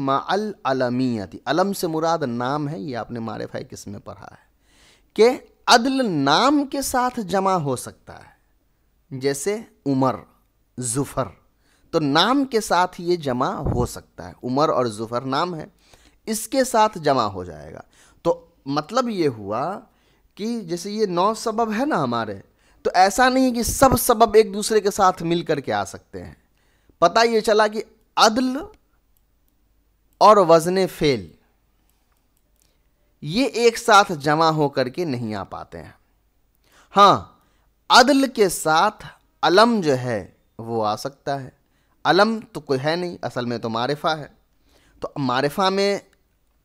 मल अलमियती अलम से मुराद नाम है ये आपने मारेफाई किस में पढ़ा है कि अदल नाम के साथ जमा हो सकता है जैसे उमर जुफ़र तो नाम के साथ ये जमा हो सकता है उमर और जुफ़र नाम है इसके साथ जमा हो जाएगा तो मतलब ये हुआ कि जैसे ये नौ सबब है ना हमारे तो ऐसा नहीं कि सब सबब एक दूसरे के साथ मिल करके आ सकते हैं पता ये चला कि अदल और वजन फेल ये एक साथ जमा हो करके नहीं आ पाते हैं हाँ अदल के साथ अलम जो है वो आ सकता है अलम तो कोई है नहीं असल में तो मारिफा है तो मारिफा में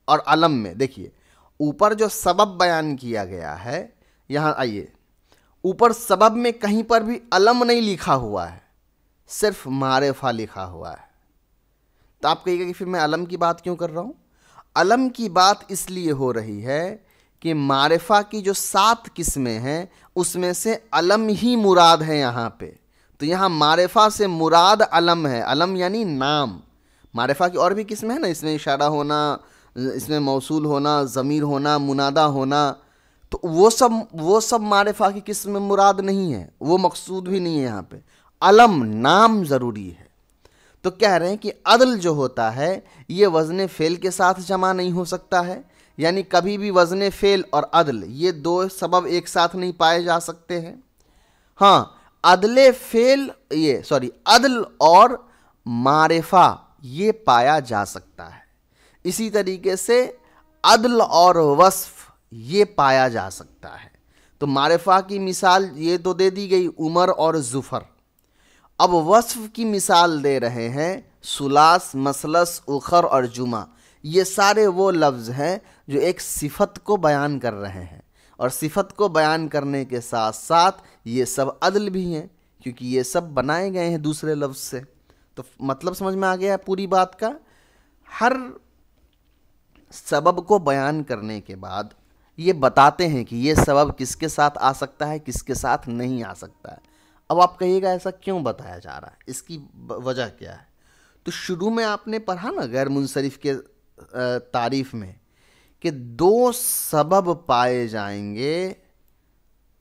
और अलम में देखिए ऊपर जो सबब बयान किया गया है यहाँ आइए ऊपर सबब में कहीं पर भी अलम नहीं लिखा हुआ है सिर्फ मारेफा लिखा हुआ है तो आप कहिएगा कि फिर मैं अलम की बात क्यों कर रहा हूँ अलम की बात इसलिए हो रही है कि मारेफा की जो सात किस्में हैं उसमें से अलम ही मुराद है यहाँ पे तो यहाँ मारेफा से मुराद अलम है अलम यानी नाम मारेफा की और भी किस्में हैं ना इसमें इशारा होना इसमें मौसूल होना ज़मीर होना मुनादा होना तो वो सब वो सब मारफा की किस्म में मुराद नहीं है वो मकसूद भी नहीं है यहाँ पे अलम नाम ज़रूरी है तो कह रहे हैं कि अदल जो होता है ये वज़न फ़ेल के साथ जमा नहीं हो सकता है यानी कभी भी वज़न फ़ेल और अदल ये दो सबब एक साथ नहीं पाए जा सकते हैं हाँ अदल फ़ेल ये सॉरी अदल और मारफा ये पाया जा सकता है इसी तरीके से अदल और वस्फ ये पाया जा सकता है तो मारफा की मिसाल ये तो दे दी गई उमर और जुफर अब वस्फ की मिसाल दे रहे हैं सुलास मसलस उखर और जुमा ये सारे वो लफ्ज़ हैं जो एक सिफत को बयान कर रहे हैं और सिफत को बयान करने के साथ साथ ये सब अदल भी हैं क्योंकि ये सब बनाए गए हैं दूसरे लफ्ज़ से तो मतलब समझ में आ गया पूरी बात का हर सबब को बयान करने के बाद ये बताते हैं कि ये सबब किसके साथ आ सकता है किसके साथ नहीं आ सकता है अब आप कहिएगा ऐसा क्यों बताया जा रहा है इसकी वजह क्या है तो शुरू में आपने पढ़ा ना गैर मुनसरफ के तारीफ़ में कि दो सबब पाए जाएंगे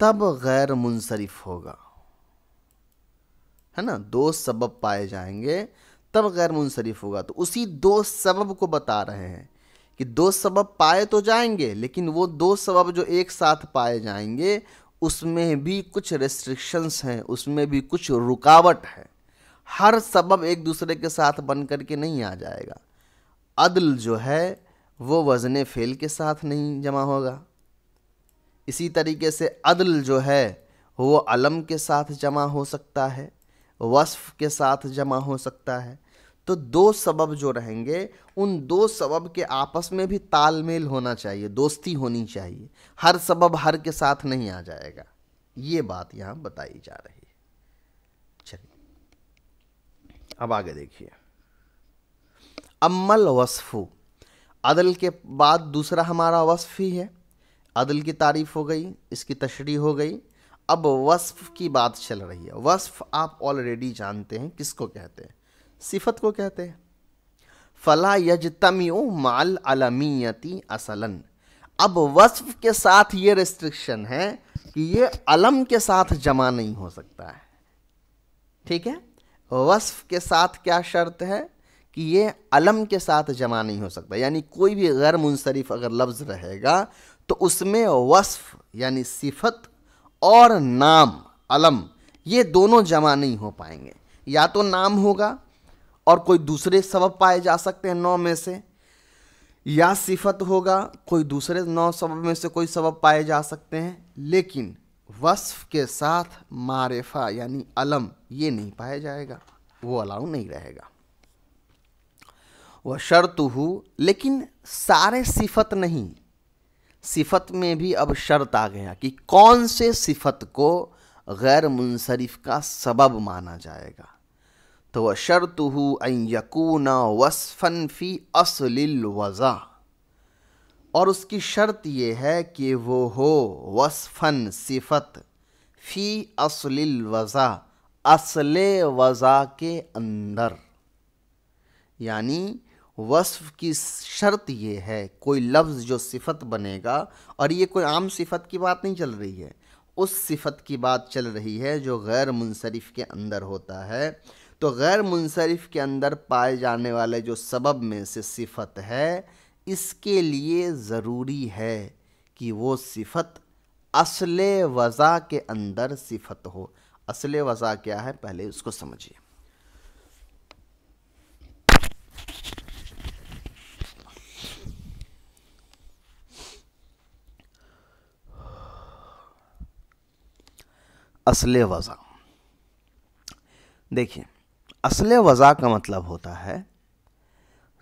तब गैर मुनसरफ होगा है ना दो सबब पाए जाएंगे तब गैर मुनसरफ होगा तो उसी दो सबब को बता रहे हैं कि दो सबब पाए तो जाएंगे लेकिन वो दो सबब जो एक साथ पाए जाएंगे उसमें भी कुछ रेस्ट्रिक्शंस हैं उसमें भी कुछ रुकावट है हर सबब एक दूसरे के साथ बन कर के नहीं आ जाएगा अदल जो है वो वज़न फ़ेल के साथ नहीं जमा होगा इसी तरीके से अदल जो है वो अलम के साथ जमा हो सकता है वस्फ़ के साथ जमा हो सकता है तो दो सबब जो रहेंगे उन दो सबब के आपस में भी तालमेल होना चाहिए दोस्ती होनी चाहिए हर सबब हर के साथ नहीं आ जाएगा ये बात यहाँ बताई जा रही है चलिए अब आगे देखिए अम्मल वसफ़ू अदल के बाद दूसरा हमारा वसफ़ ही है अदल की तारीफ़ हो गई इसकी तशरी हो गई अब वसफ़ की बात चल रही है वसफ़ आप ऑलरेडी जानते हैं किसको कहते हैं सिफत को कहते हैं फला यजतमियो माल अलमीयती असलन अब वस्फ के साथ ये रिस्ट्रिक्शन है कि ये अलम के साथ जमा नहीं हो सकता है ठीक है वस्फ के साथ क्या शर्त है कि ये अलम के साथ जमा नहीं हो सकता यानी कोई भी गैर मुनसरिफ अगर लफ्ज़ रहेगा तो उसमें वस्फ यानी सिफत और नाम अलम ये दोनों जमा नहीं हो पाएंगे या तो नाम होगा और कोई दूसरे सबब पाए जा सकते हैं नौ में से या सिफत होगा कोई दूसरे नौ सबब में से कोई सबब पाए जा सकते हैं लेकिन वस्फ के साथ मारेफा यानी अलम ये नहीं पाया जाएगा वो अलाउ नहीं रहेगा वह शर्त हो लेकिन सारे सिफत नहीं सिफत में भी अब शर्त आ गया कि कौन से सिफत को गैर मुनसरिफ का सबब माना जाएगा तो वह शर्तु यकून वसफ़न फ़ी असलिल वज़ा और उसकी शर्त ये है कि वो हो वसफ़न सिफत फ़ी असलिल वज़ा असल वज़ा के अंदर यानी वसफ की शर्त यह है कोई लफ्ज़ जो सिफत बनेगा और ये कोई आम सिफत की बात नहीं चल रही है उस सिफत की बात चल रही है जो गैर मुनसरफ के अंदर होता है तो गैर मुनसरफ के अंदर पाए जाने वाले जो सबब में से सिफत है इसके लिए ज़रूरी है कि वो सिफत असल वज़ा के अंदर सिफत हो असल वज़ा क्या है पहले उसको समझिए असल वज़ा देखिए असल वज़ा का मतलब होता है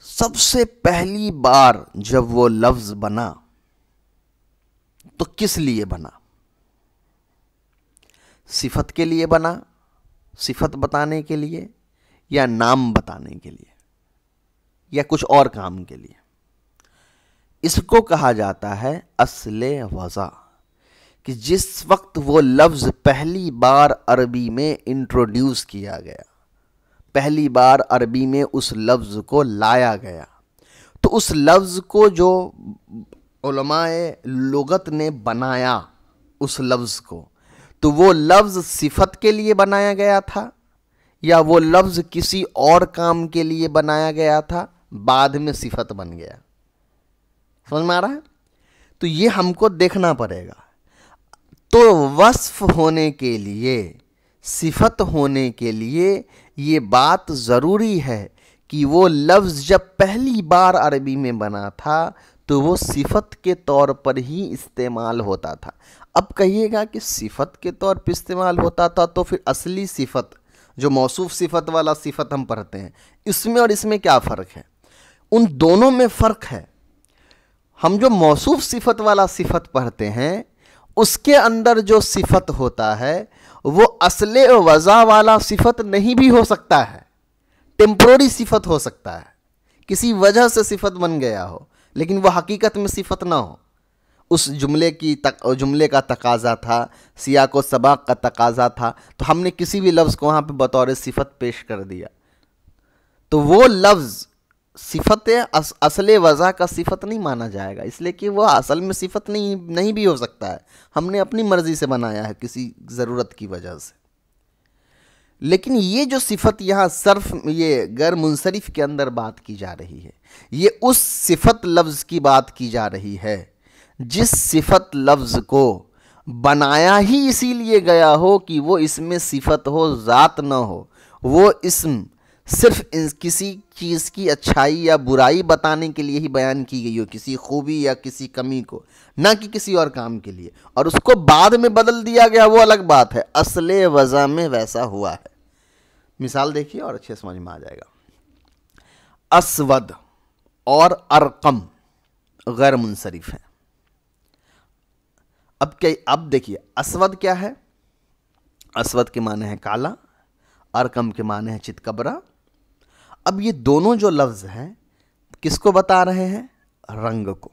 सबसे पहली बार जब वो लफ्ज़ बना तो किस लिए बना सिफत के लिए बना सिफत बताने के लिए या नाम बताने के लिए या कुछ और काम के लिए इसको कहा जाता है असल वज़ा कि जिस वक्त वो लफ्ज़ पहली बार अरबी में इंट्रोड्यूस किया गया पहली बार अरबी में उस लफ्ज़ को लाया गया तो उस लफ्ज़ को जो लगत ने बनाया उस लफ्ज़ को तो वो लफ्ज़ सिफत के लिए बनाया गया था या वो लफ्ज़ किसी और काम के लिए बनाया गया था बाद में सिफत बन गया समझ में आ रहा है तो ये हमको देखना पड़ेगा तो वस्फ होने के लिए सिफत होने के लिए ये बात ज़रूरी है कि वो लफ्ज़ जब पहली बार अरबी में बना था तो वो सिफत के तौर पर ही इस्तेमाल होता था अब कहिएगा कि सिफत के तौर पर इस्तेमाल होता था तो फिर असली सिफत जो मौसूफ सिफत वाला सिफत हम पढ़ते हैं इसमें और इसमें क्या फ़र्क है उन दोनों में फ़र्क है हम जो मौसूफ सिफत वाला सिफत पढ़ते हैं उसके अंदर जो सिफत होता है वो असले वज़ा वाला सिफत नहीं भी हो सकता है टेम्प्रोरी सिफत हो सकता है किसी वजह से सिफत बन गया हो लेकिन वह हकीकत में सिफत ना हो उस जुमले की तक जुमले का तकाजा था सिया को सबाक का तकाजा था तो हमने किसी भी लफ्ज़ को वहाँ पे बतौर सिफत पेश कर दिया तो वो लफ्ज़ सिफत अस, असल वजह का सिफत नहीं माना जाएगा इसलिए कि वह असल में सिफत नहीं नहीं भी हो सकता है हमने अपनी मर्ज़ी से बनाया है किसी ज़रूरत की वजह से लेकिन ये जो सिफत यहाँ सर्फ ये गैर मुनसरफ के अंदर बात की जा रही है ये उस सिफत लफ्ज़ की बात की जा रही है जिस सिफत लफ्ज़ को बनाया ही इसीलिए गया हो कि वो इसमें सिफत हो ज़ात न हो वो इसम सिर्फ किसी चीज़ की अच्छाई या बुराई बताने के लिए ही बयान की गई हो किसी खूबी या किसी कमी को ना कि किसी और काम के लिए और उसको बाद में बदल दिया गया वो अलग बात है असल वजह में वैसा हुआ है मिसाल देखिए और अच्छे समझ में आ जाएगा असवद और अरकम गैर मुनसरफ है अब क्या अब देखिए असवद क्या है असवद के माने हैं काला अरकम के माने हैं चितकबरा अब ये दोनों जो लफ्ज़ हैं किसको बता रहे हैं रंग को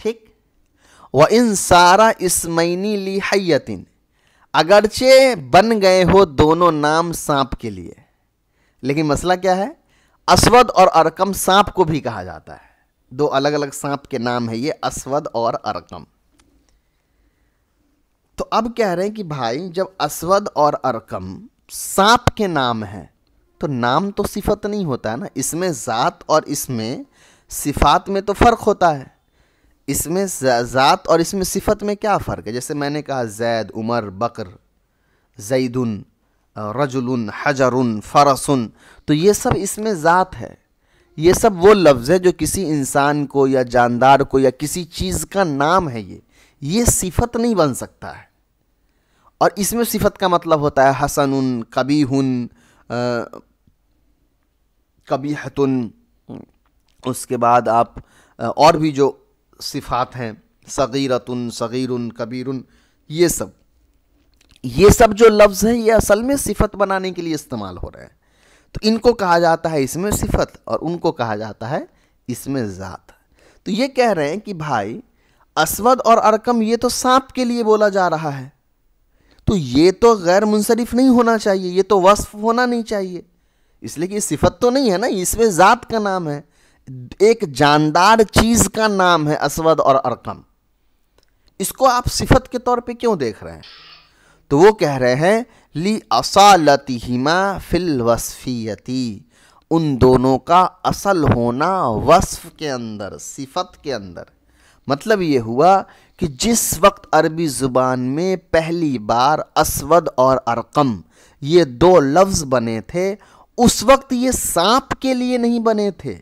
ठीक व इन सारा इसमैनी ली हयतिन अगरचे बन गए हो दोनों नाम सांप के लिए लेकिन मसला क्या है अश्वद और अरकम सांप को भी कहा जाता है दो अलग अलग सांप के नाम है ये अश्वद और अरकम तो अब कह रहे हैं कि भाई जब अस्वद और अरकम सांप के नाम हैं तो नाम तो सिफत नहीं होता है ना इसमें ज़ात और इसमें सिफात में तो फ़र्क होता है इसमें ज़ात और इसमें सिफत में क्या फ़र्क है जैसे मैंने कहा जैद उमर बकर जैदुन रजुल हजर फ़रसन तो ये सब इसमें ज़ात है ये सब वो लफ्ज़ है जो किसी इंसान को या जानदार को या किसी चीज़ का नाम है ये ये सिफत नहीं बन सकता है और इसमें सिफत का मतलब होता है हसन कबी कबीहतुन उसके बाद आप और भी जो सिफ़ात हैं सगीरतुन सगीरुन कबीरुन ये सब ये सब जो लफ्ज़ हैं ये असल में सिफत बनाने के लिए इस्तेमाल हो रहे हैं तो इनको कहा जाता है इसमें सिफत और उनको कहा जाता है इसमें ज़ात तो ये कह रहे हैं कि भाई असवद और अरकम ये तो सांप के लिए बोला जा रहा है तो ये तो गैर मुनसरफ नहीं होना चाहिए ये तो वस्फ होना नहीं चाहिए इसलिए कि सिफत तो नहीं है ना इसमें ज़ात का नाम है एक जानदार चीज़ का नाम है असवद और अरकम इसको आप सिफत के तौर पे क्यों देख रहे हैं तो वो कह रहे हैं ली असालतिमा फिल वसफ़ीयती उन दोनों का असल होना वस्फ के अंदर सिफत के अंदर मतलब ये हुआ कि जिस वक्त अरबी ज़ुबान में पहली बार असवद और अरकम ये दो लफ्ज़ बने थे उस वक्त ये सांप के लिए नहीं बने थे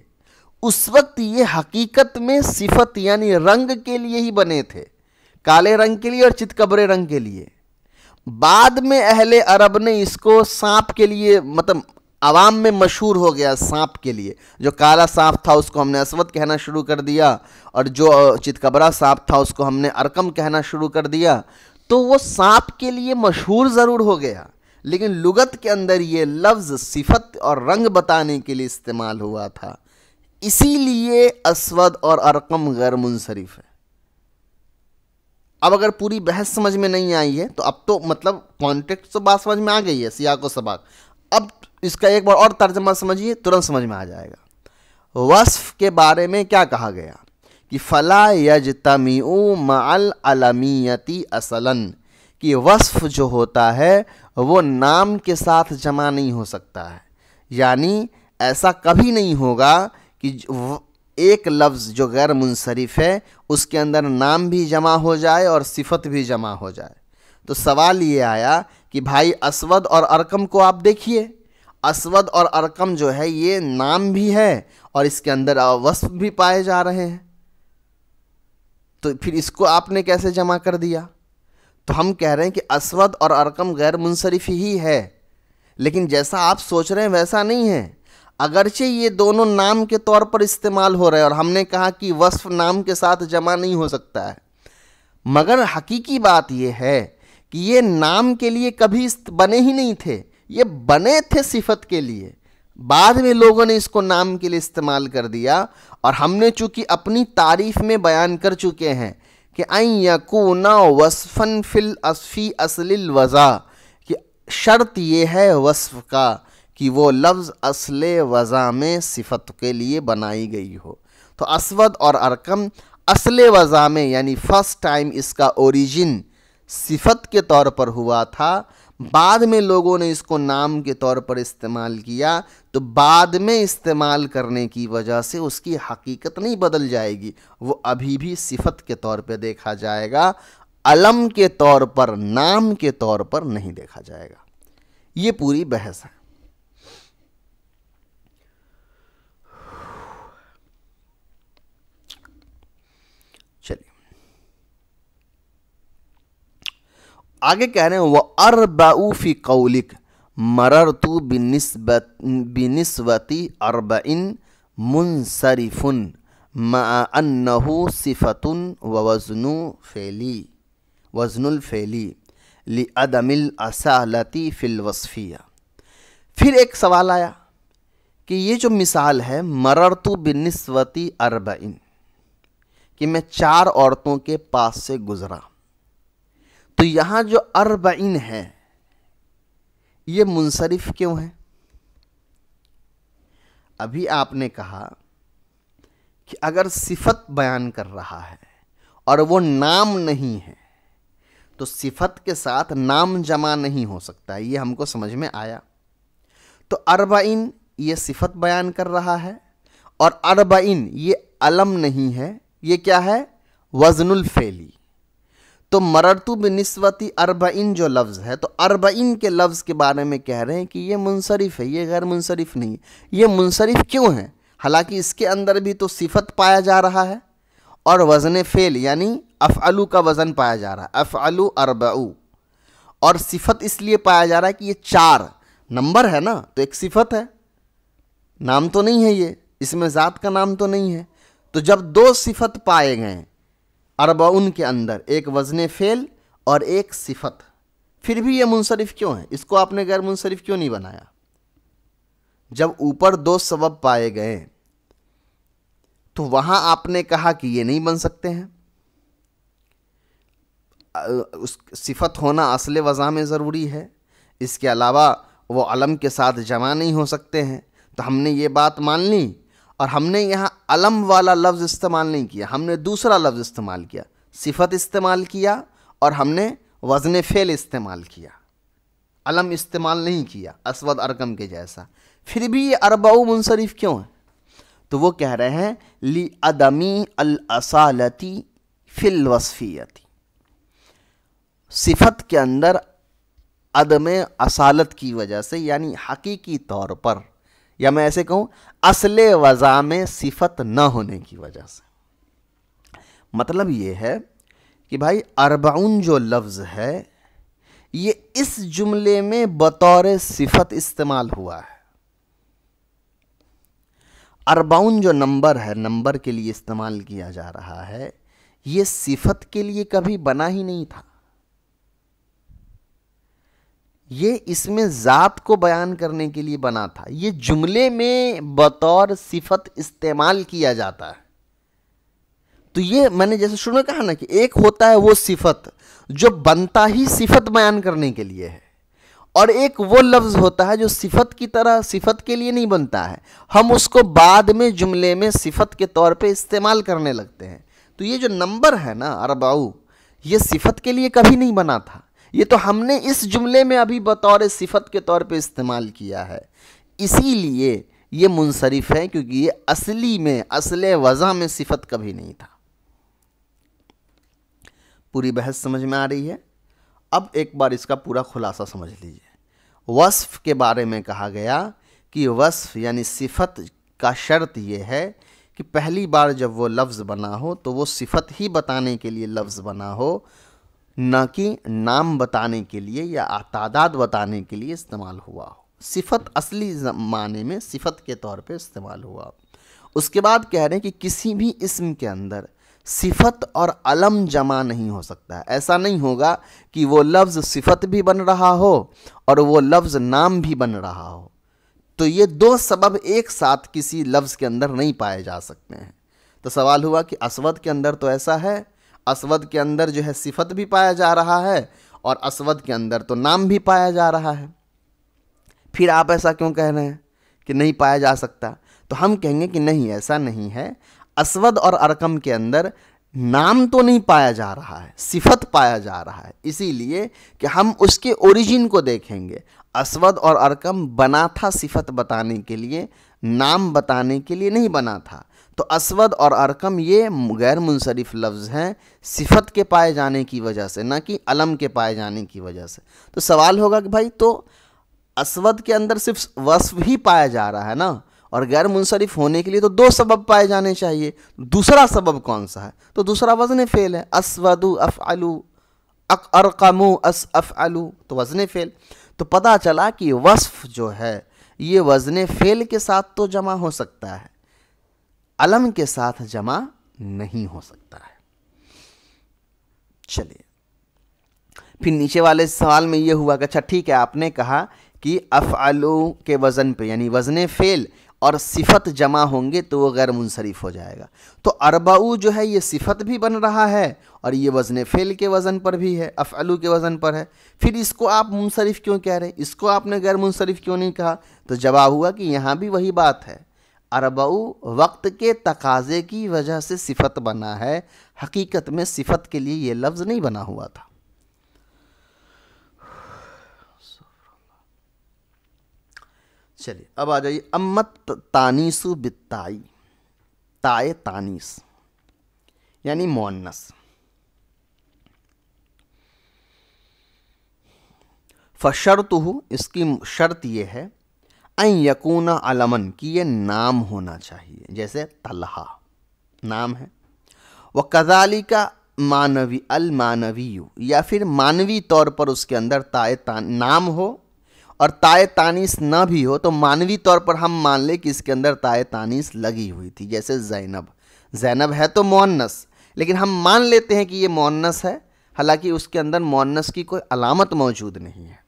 उस वक्त ये हकीकत में सिफत यानी रंग के लिए ही बने थे काले रंग के लिए और चितकबरे रंग के लिए बाद में अहले अरब ने इसको सांप के लिए मतलब आवाम में मशहूर हो गया सांप के लिए जो काला सांप था उसको हमने असवद कहना शुरू कर दिया और जो चितकबरा सांप था उसको हमने अरकम कहना शुरू कर दिया तो वो सांप के लिए मशहूर ज़रूर हो गया लेकिन लुगत के अंदर ये लफ्ज़ सिफत और रंग बताने के लिए इस्तेमाल हुआ था इसीलिए असवद और अरकम गैर मुनसरफ है अब अगर पूरी बहस समझ में नहीं आई है तो अब तो मतलब कॉन्टेक्ट तो बात समझ में आ गई है सियाक को सबाक अब इसका एक बार और तर्जमा समझिए तुरंत समझ में आ जाएगा वस्फ के बारे में क्या कहा गया कि फ़ला यज तमी मलमीती असलन कि वस्फ जो होता है वो नाम के साथ जमा नहीं हो सकता है यानी ऐसा कभी नहीं होगा कि एक लफ्ज़ जो गैर मुनसरफ है उसके अंदर नाम भी जमा हो जाए और सिफत भी जमा हो जाए तो सवाल ये आया कि भाई असवद और अरकम को आप देखिए असवद और अरकम जो है ये नाम भी है और इसके अंदर वस्फ भी पाए जा रहे हैं तो फिर इसको आपने कैसे जमा कर दिया तो हम कह रहे हैं कि असवद और अरकम गैर मुनसरफ ही है लेकिन जैसा आप सोच रहे हैं वैसा नहीं है अगरचे ये दोनों नाम के तौर पर इस्तेमाल हो रहे हैं और हमने कहा कि वस्फ नाम के साथ जमा नहीं हो सकता है मगर हकीकी बात यह है कि ये नाम के लिए कभी बने ही नहीं थे ये बने थे सिफत के लिए बाद में लोगों ने इसको नाम के लिए इस्तेमाल कर दिया और हमने चूंकि अपनी तारीफ में बयान कर चुके हैं कि आई यकूना वसफ़न फ़िल असफ़ी असलिल वज़ा कि शर्त ये है वसफ़ का कि वो लफ्ज़ असल वज़ा में सिफत के लिए बनाई गई हो तो असवद और अरकम असल वज़ा में यानी फ़र्स्ट टाइम इसका ओरिजिन सिफत के तौर पर हुआ था बाद में लोगों ने इसको नाम के तौर पर इस्तेमाल किया तो बाद में इस्तेमाल करने की वजह से उसकी हकीकत नहीं बदल जाएगी वो अभी भी सिफत के तौर पे देखा जाएगा अलम के तौर पर नाम के तौर पर नहीं देखा जाएगा ये पूरी बहस है आगे कह रहे हैं वह बाऊफी कौलिक मरर तो बिनस्बत बिनस्बती अरबिन मुनसरफुन मन्नहू सिफ़तन वज़नु फ़ैली वज़नुलफ़ैली अदमिल असालती फ़िलवसफ़िया फिर एक सवाल आया कि ये जो मिसाल है मरर तो अरब अरबिन कि मैं चार औरतों के पास से गुज़रा तो यहाँ जो इन है ये मुनसरफ क्यों है अभी आपने कहा कि अगर सिफत बयान कर रहा है और वो नाम नहीं है तो सिफत के साथ नाम जमा नहीं हो सकता ये हमको समझ में आया तो अरबाइन ये सिफत बयान कर रहा है और अरबाइन ये अलम नहीं है ये क्या है वजनुल फेली तो मररतु अरब इन जो लफ्ज़ है तो इन के लफ्ज़ के बारे में कह रहे हैं कि ये मुनसरफ है ये गैर मुनसरफ नहीं है ये मुनसरफ क्यों है हालांकि इसके अंदर भी तो सिफत पाया जा रहा है और वज़न फ़ेल यानी अफ़अलू का वज़न पाया जा रहा है अफ़लू अरबाऊ और सिफत इसलिए पाया जा रहा है कि ये चार नंबर है ना तो एक सिफत है नाम तो नहीं है ये इसमें ज़ात का नाम तो नहीं है तो जब दो सिफत पाए गए अरबाउन के अंदर एक वजन फ़ेल और एक सिफत फिर भी ये मुनसरफ क्यों है इसको आपने गैर मुनसरफ क्यों नहीं बनाया जब ऊपर दो सबब पाए गए तो वहाँ आपने कहा कि ये नहीं बन सकते हैं उस सिफत होना असल वज़ा में ज़रूरी है इसके अलावा वो अलम के साथ जमा नहीं हो सकते हैं तो हमने ये बात मान ली और हमने यहाँ अलम वाला लफ्ज़ इस्तेमाल नहीं किया हमने दूसरा लफ्ज़ इस्तेमाल किया सिफत इस्तेमाल किया और हमने वज़न फ़ेल इस्तेमाल किया अलम इस्तेमाल नहीं किया असवद अरकम के जैसा फिर भी ये अरबाऊ मुनसरफ क्यों है तो वो कह रहे हैं ली अदमी असालती फिल वसफ़ीती सिफत के अंदर अदम असालत की वजह से यानी हकीकी तौर पर या मैं ऐसे कहूँ असले वज़ा में सिफत न होने की वजह से मतलब ये है कि भाई अरबाउन जो लफ्ज़ है ये इस जुमले में बतौर सिफत इस्तेमाल हुआ है अरबाउन जो नंबर है नंबर के लिए इस्तेमाल किया जा रहा है ये सिफत के लिए कभी बना ही नहीं था ये इसमें ज़ात को बयान करने के लिए बना था ये जुमले में बतौर सिफत इस्तेमाल किया जाता है तो ये मैंने जैसे शुरू में कहा ना कि एक होता है वो सिफत जो बनता ही सिफत बयान करने के लिए है और एक वो लफ्ज़ होता है जो सिफत की तरह सिफत के लिए नहीं बनता है हम उसको बाद में जुमले में सिफत के तौर पे इस्तेमाल करने लगते हैं तो ये जो नंबर है ना अरबाऊ ये सिफत के लिए कभी नहीं बना था ये तो हमने इस जुमले में अभी बतौर सिफत के तौर पे इस्तेमाल किया है इसीलिए ये मुनसरफ है क्योंकि ये असली में असल वजह में सिफत कभी नहीं था पूरी बहस समझ में आ रही है अब एक बार इसका पूरा खुलासा समझ लीजिए वस्फ़ के बारे में कहा गया कि वस्फ़ यानी सिफत का शर्त यह है कि पहली बार जब वो लफ्ज़ बना हो तो वो सिफत ही बताने के लिए लफ्ज़ बना हो न कि नाम बताने के लिए या तादाद बताने के लिए इस्तेमाल हुआ हो सिफत असली माने में सिफत के तौर पे इस्तेमाल हुआ उसके बाद कह रहे हैं कि किसी भी इसम के अंदर सिफत और अलम जमा नहीं हो सकता ऐसा नहीं होगा कि वो लफ्ज़ सिफत भी बन रहा हो और वो लफ्ज़ नाम भी बन रहा हो तो ये दो सबब एक साथ किसी लफ्ज़ के अंदर नहीं पाए जा सकते हैं तो सवाल हुआ कि असवद के अंदर तो ऐसा है असवद के अंदर जो है सिफत भी पाया जा रहा है और असवद के अंदर तो नाम भी पाया जा रहा है फिर आप ऐसा क्यों कह रहे हैं कि नहीं पाया जा सकता तो हम कहेंगे कि नहीं ऐसा नहीं है असवद और अरकम के अंदर नाम तो नहीं पाया जा रहा है सिफत पाया जा रहा है इसीलिए कि हम उसके ओरिजिन को देखेंगे असवद और अरकम बना था सिफत बताने के लिए नाम बताने के लिए नहीं बना था तो असवद और अरकम ये गैर मुनसरफ लफ्ज़ हैं सिफत के पाए जाने की वजह से ना कि अलम के पाए जाने की वजह से तो सवाल होगा कि भाई तो असवद के अंदर सिर्फ वस्फ ही पाया जा रहा है ना और गैर मुनसरफ होने के लिए तो दो सबब पाए जाने चाहिए दूसरा सबब कौन सा है तो दूसरा वजन फ़ेल है असवदु अफ़लू अक अरकम अस अफ़लू तो वजन फ़ेल तो पता चला कि वस्फ जो है ये वजन फ़ेल के साथ तो जमा हो सकता है अलम के साथ जमा नहीं हो सकता है चलिए फिर नीचे वाले सवाल में यह हुआ कि अच्छा ठीक है आपने कहा कि अफअलू के वज़न पे यानी वज़न फ़ेल और सिफत जमा होंगे तो वो गैर मुनसरफ हो जाएगा तो अरबाऊ जो है ये सिफत भी बन रहा है और ये वज़न फ़ेल के वज़न पर भी है अफ़लू के वज़न पर है फिर इसको आप मुनसरफ क्यों कह रहे हैं इसको आपने गैर मुनसरफ क्यों नहीं कहा तो जवाब हुआ कि यहाँ भी वही बात है अरबाऊ वक्त के तकाजे की वजह से सिफत बना है हकीकत में सिफत के लिए यह लफ्ज़ नहीं बना हुआ था चलिए अब आ जाइए अम्मत तानीसु बिताई ताए तानीस यानी मोनस फशर्तु इसकी शर्त यह है अन यकूना अलमन कि ये नाम होना चाहिए जैसे तलहा नाम है वह कजाली का मानवी अल मानवी या फिर मानवी तौर पर उसके अंदर ताए तान नाम हो और ताए तानीस ना भी हो तो मानवी तौर पर हम मान लें कि इसके अंदर ताए तानीस लगी हुई थी जैसे जैनब जैनब है तो मोन्नस लेकिन हम मान लेते हैं कि ये मोन्नस है हालांकि उसके अंदर मोन्नस की कोई अलामत मौजूद नहीं है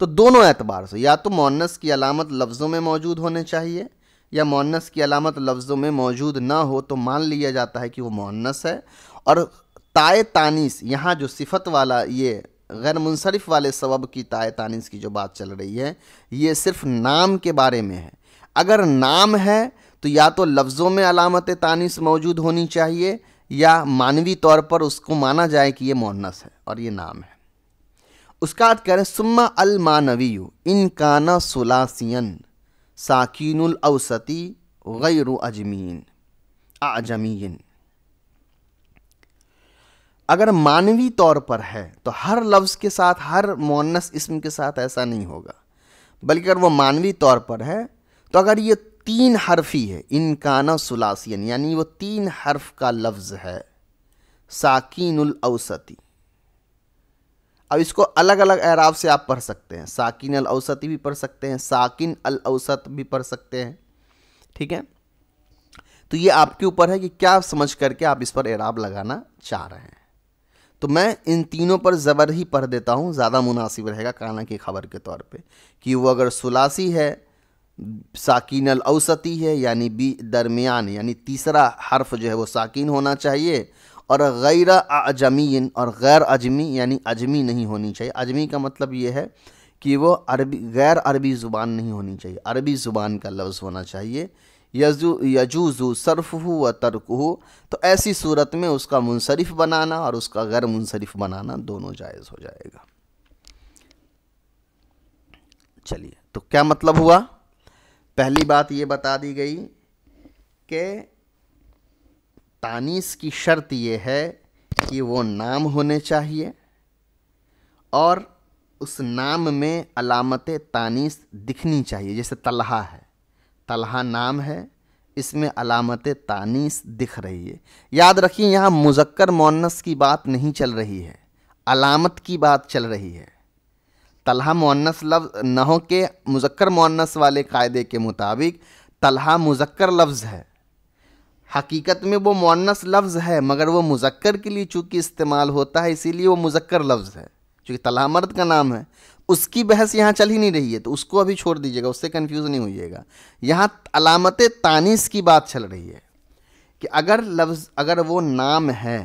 तो दोनों एतबार से या तो मोनस की अलामत लफ्ज़ों में मौजूद होने चाहिए या मोनस की अलामत लफ्ज़ों में मौजूद ना हो तो मान लिया जाता है कि वो मोनस है और ताए तानीस यहाँ जो सिफत वाला ये गैर मुनसरफ वाले सबब की ताए तानीस की जो बात चल रही है ये सिर्फ नाम के बारे में है अगर नाम है तो या तो लफ्ज़ों में अलामत तानीस मौजूद होनी चाहिए या मानवी तौर पर उसको माना जाए कि ये मोनस है और ये नाम है उसका अर्थ कह रहे हैं सुम्मा अल मानवी इनकाना सुलासियन साकिनुल अवसती गैर अजमीन आजमीन अगर मानवी तौर पर है तो हर लफ्ज़ के साथ हर मोनस इसम के साथ ऐसा नहीं होगा बल्कि अगर वो मानवी तौर पर है तो अगर ये तीन हरफी है इनकाना सुलासियन यानी वो तीन हर्फ का लफ्ज़ है साकिनुल अवसती अब इसको अलग अलग एराब से आप पढ़ सकते हैं साकििन अल अवसत भी पढ़ सकते हैं साकििन अल अवसत भी पढ़ सकते हैं ठीक है तो ये आपके ऊपर है कि क्या समझ करके आप इस पर एराब लगाना चाह रहे हैं तो मैं इन तीनों पर ज़बर ही पढ़ देता हूँ ज़्यादा मुनासिब रहेगा काना की खबर के तौर पर कि वो अगर सुलासी है साकिन अल अवसती है यानी बी दरमियान यानी तीसरा हर्फ जो है वो साकिन होना चाहिए और गैर अजमीन और गैर अजमी यानी अजमी नहीं होनी चाहिए अजमी का मतलब ये है कि वो अरबी गैर अरबी ज़ुबान नहीं होनी चाहिए अरबी ज़ुबान का लफ्ज़ होना चाहिए यजू यजूजू सरफ़ व तर्क हो तो ऐसी सूरत में उसका मुनसरफ बनाना और उसका गैर मुनसरफ बनाना दोनों जायज़ हो जाएगा चलिए तो क्या मतलब हुआ पहली बात ये बता दी गई कि तानीस की शर्त ये है कि वो नाम होने चाहिए और उस नाम में अलामत तानीस दिखनी चाहिए जैसे तलहा है तलहा नाम है इसमें अलामत तानीस दिख रही है याद रखिए यहाँ मुजक्कर मोनस की बात नहीं चल रही है अलामत की बात चल रही है तलहा मोनस लफ्ज़ नहों के मुजक्कर मोनस वाले कायदे के मुताबिक तलहा मुजक्कर लफ्ज़ है हकीकत में वो मोनस लफ्ज़ है मगर वो मुजक्कर के लिए चूँकि इस्तेमाल होता है इसीलिए वो मुजक्कर लफ्ज़ है चूँकि तलामर्द का नाम है उसकी बहस यहाँ चल ही नहीं रही है तो उसको अभी छोड़ दीजिएगा उससे कन्फ्यूज़ नहीं होइएगा यहाँ अलामत तानिस की बात चल रही है कि अगर लफ्ज़ अगर वो नाम है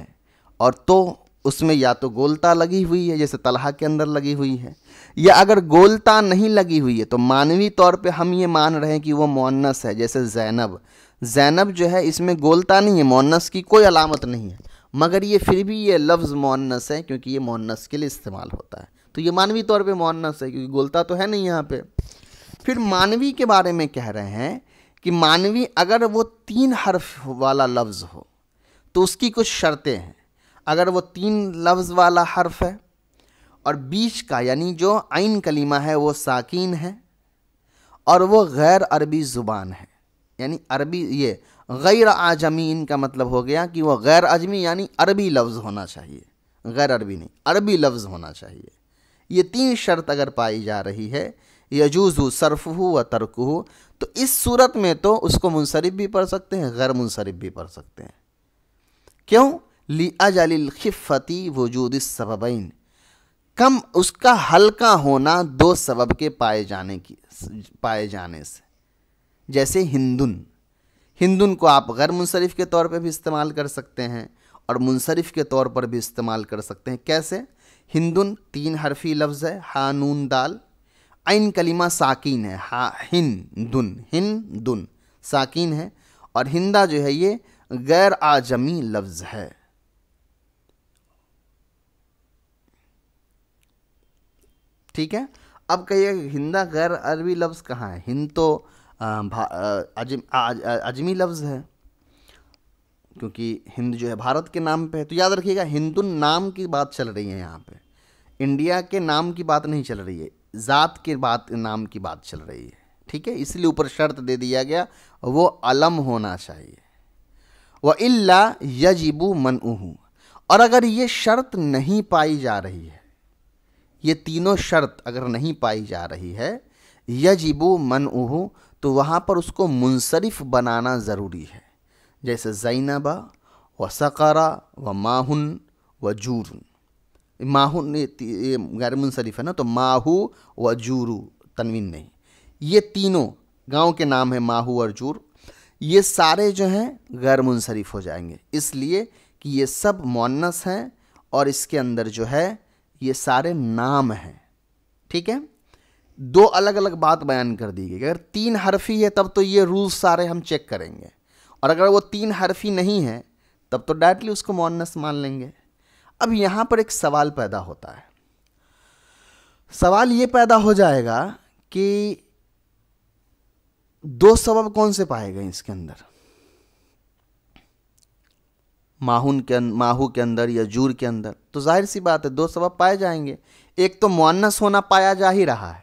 और तो उसमें या तो गोलता लगी हुई है जैसे तलहा के अंदर लगी हुई है या अगर गोलता नहीं लगी हुई है तो मानवीय तौर पे हम ये मान रहे हैं कि वो मुन्नस है जैसे जैनब जैनब जो है इसमें गोलता नहीं है मोनस की कोई अलामत नहीं है मगर ये फिर भी ये लफ्ज़ मोनस है क्योंकि ये मोनस के लिए इस्तेमाल होता है तो ये मानवी तौर पे मोनस है क्योंकि गोलता तो है नहीं यहाँ पे फिर मानवी के बारे में कह रहे हैं कि मानवी अगर वो तीन हर्फ वाला लफ्ज़ हो तो उसकी कुछ शर्तें हैं अगर वो तीन लफ्ज़ वाला हर्फ है और बीच का यानी जो आइन कलीमा है वो साकिन है और वो गैर अरबी ज़ुबान है यानी अरबी ये गैर आजमीन का मतलब हो गया कि वह गैर आजमी यानी अरबी लफ्ज़ होना चाहिए गैर अरबी नहीं अरबी लफ्ज़ होना चाहिए ये तीन शर्त अगर पाई जा रही है सरफ सरफ़ू व तर्क हो तो इस सूरत में तो उसको मुनसरफ भी पढ़ सकते हैं गैर मुनसरफ भी पढ़ सकते हैं क्यों खिफ़ती वजूद सबबैन कम उसका हल्का होना दो सबब के पाए जाने की पाए जाने से जैसे हिंदुन हिंदुन को आप गैर मुनसरफ के तौर पर भी इस्तेमाल कर सकते हैं और मुनसरफ के तौर पर भी इस्तेमाल कर सकते हैं कैसे हिंदुन तीन हरफी लफ्ज़ है हानून दाल आइन कलीमा साकिन है हा हिन दुन हिन दुन साकिन है और हिंदा जो है ये गैर आजमी लफ्ज़ है ठीक है अब कहिए हिंदा गैर अरबी लफ्ज़ कहाँ है हिंद तो अजमी लफ्ज़ है क्योंकि हिंद जो है भारत के नाम पे है तो याद रखिएगा हिंदुन नाम की बात चल रही है यहाँ पे इंडिया के नाम की बात नहीं चल रही है ज़ात के बात नाम की बात चल रही है ठीक है इसलिए ऊपर शर्त दे दिया गया वो अलम होना चाहिए व इल्ला यजिबू मन और अगर ये शर्त नहीं पाई जा रही है ये तीनों शर्त अगर नहीं पाई जा रही है यजिबू मन तो वहाँ पर उसको मुनसरफ बनाना ज़रूरी है जैसे जैनबा व सकारा व माहुन व जूरन माहुन ये गैर मुनसरफ है ना तो माहू व जूरू तनवीन नहीं ये तीनों गांव के नाम है माहू और जूर ये सारे जो हैं गैर मुनसरफ हो जाएंगे इसलिए कि ये सब मोनस हैं और इसके अंदर जो है ये सारे नाम हैं ठीक है दो अलग अलग बात बयान कर दी गई अगर तीन हरफी है तब तो ये रूल्स सारे हम चेक करेंगे और अगर वो तीन हरफी नहीं है तब तो डायरेक्टली उसको मोनस मान लेंगे अब यहाँ पर एक सवाल पैदा होता है सवाल ये पैदा हो जाएगा कि दो सबब कौन से पाए गए इसके अंदर माहून के अं-, माहू के अंदर या जूर के अंदर तो जाहिर सी बात है दो सबब पाए जाएंगे एक तो मुआनस होना पाया जा ही रहा है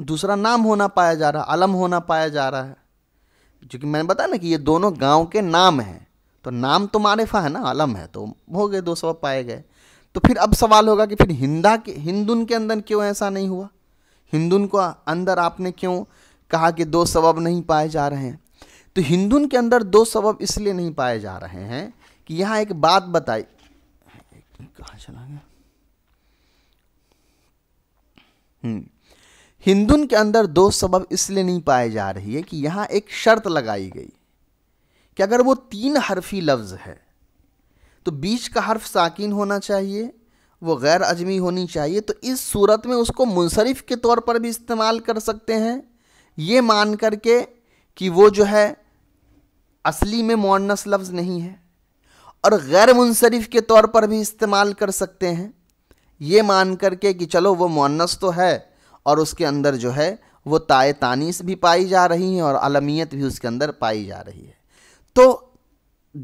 दूसरा नाम होना पाया जा रहा है अलम होना पाया जा रहा है क्योंकि मैंने बताया ना कि ये दोनों गांव के नाम हैं तो नाम तो मारिफा है ना आलम है तो हो गए दो सौ पाए गए तो फिर अब सवाल होगा कि फिर हिंदा के हिंदुन के अंदर क्यों ऐसा नहीं हुआ हिंदुन को अंदर आपने क्यों कहा कि दो सबब नहीं पाए जा रहे हैं तो हिंदुन के अंदर दो सबब इसलिए नहीं पाए जा रहे हैं कि यहाँ एक बात बताई कहाँ चला गया हम्म। हिंदुन के अंदर दो सबब इसलिए नहीं पाए जा रही है कि यहाँ एक शर्त लगाई गई कि अगर वो तीन हरफी लफ्ज़ है तो बीच का हर्फ साकिन होना चाहिए वो गैर अजमी होनी चाहिए तो इस सूरत में उसको मुनसरफ के तौर पर भी इस्तेमाल कर सकते हैं ये मान कर के कि वो जो है असली में मोनस लफ्ज़ नहीं है और गैर मुनसरफ के तौर पर भी इस्तेमाल कर सकते हैं ये मान कर के कि चलो वो मोनस तो है और उसके अंदर जो है वो ताय तानीस भी पाई जा रही हैं और अलमियत भी उसके अंदर पाई जा रही है तो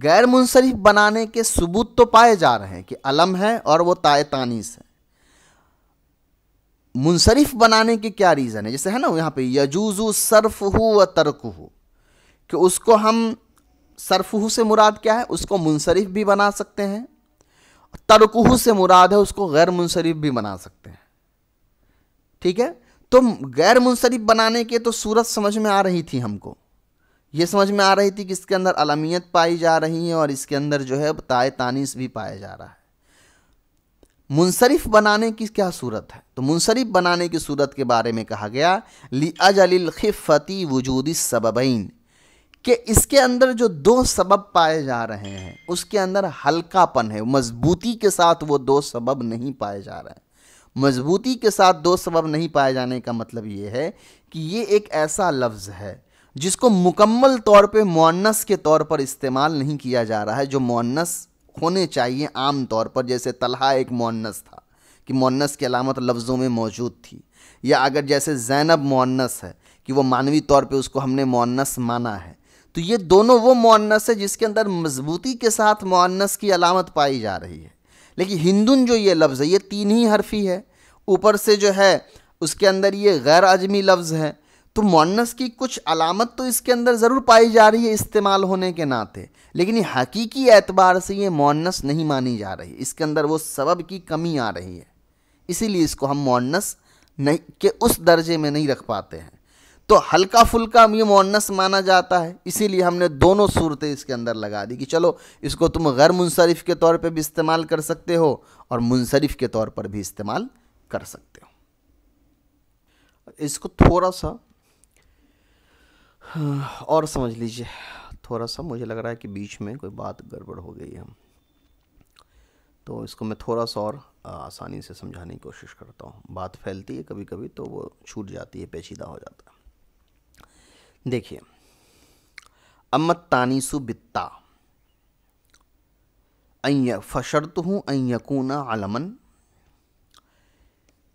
गैर मुनसरफ बनाने के सबूत तो पाए जा रहे हैं कि अलम है और वो ताय तानीस है मुनसरफ बनाने के क्या रीज़न है जैसे है ना यहाँ पे यजूजू सरफ हो व तर्क हो कि उसको हम सरफहू से मुराद क्या है उसको मुनसरफ भी बना सकते हैं तरकहू से मुराद है उसको गैर मुनसरफ भी बना सकते हैं ठीक है तो गैर मुनसरफ बनाने के तो सूरत समझ में आ रही थी हमको ये समझ में आ रही थी कि इसके अंदर अलमियत पाई जा रही है और इसके अंदर जो है ताय तानिस भी पाया जा रहा है मुनसरफ बनाने की क्या सूरत है तो मुनसरफ बनाने की सूरत के बारे में कहा गया ली खिफ़ती वजूदी सबबैन कि इसके अंदर जो दो सबब पाए जा रहे हैं उसके अंदर हल्कापन है मजबूती के साथ वो दो सबब नहीं पाए जा रहे हैं मजबूती के साथ दो सबब नहीं पाए जाने का मतलब ये है कि ये एक ऐसा लफ्ज़ है जिसको मुकम्मल तौर पे मुन्नस के तौर पर इस्तेमाल नहीं किया जा रहा है जो मुन्नस होने चाहिए आम तौर पर जैसे तलहा एक मुन्नस था कि मुन्नस की अलामत लफ्ज़ों में मौजूद थी या अगर जैसे जैनब मुन्नस है कि वो मानवी तौर पे उसको हमने मुन्नस माना है तो ये दोनों वो मुन्नस है जिसके अंदर मजबूती के साथ मुन्नस की अलामत पाई जा रही है लेकिन हिंदुन जो ये लफ्ज़ है ये तीन ही हरफी है ऊपर से जो है उसके अंदर ये गैर अजमी लफ्ज़ है तो मोनस की कुछ अलामत तो इसके अंदर ज़रूर पाई जा रही है इस्तेमाल होने के नाते लेकिन ये हकीकी एतबार से ये मोनस नहीं मानी जा रही इसके अंदर वो सबब की कमी आ रही है इसीलिए इसको हम मोनस नहीं के उस दर्जे में नहीं रख पाते हैं तो हल्का फुल्का ये मोनस माना जाता है इसीलिए हमने दोनों सूरतें इसके अंदर लगा दी कि चलो इसको तुम गैर मुनसरफ़ के तौर पर भी इस्तेमाल कर सकते हो और मुनसरफ़ के तौर पर भी इस्तेमाल कर सकते हो इसको थोड़ा सा और समझ लीजिए थोड़ा सा मुझे लग रहा है कि बीच में कोई बात गड़बड़ हो गई है तो इसको मैं थोड़ा सा और आसानी से समझाने की कोशिश करता हूँ बात फैलती है कभी कभी तो वो छूट जाती है पेचीदा हो जाता है देखिए अमत तानीसु बित्ता अय फशरत हूँ अयकूना आलमन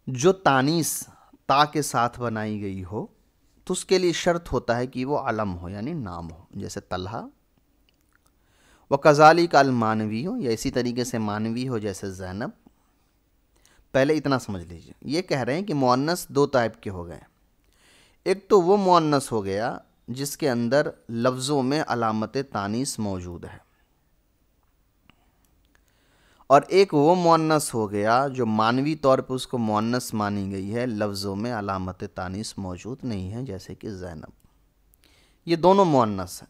जो तानीस ता के साथ बनाई गई हो तो उसके लिए शर्त होता है कि वो अलम हो यानी नाम हो जैसे तलहा व कजाली काल मानवी हो या इसी तरीके से मानवी हो जैसे जैनब पहले इतना समझ लीजिए ये कह रहे हैं कि मुअन्नस दो टाइप के हो गए एक तो वो मुन्नस हो गया जिसके अंदर लफ्ज़ों में अलामत तानीस मौजूद है और एक वो मुन्नस हो गया जो मानवी तौर पर उसको मुन्नस मानी गई है लफ्ज़ों में अलामत तानीस मौजूद नहीं है जैसे कि जैनब ये दोनों मुन्नस हैं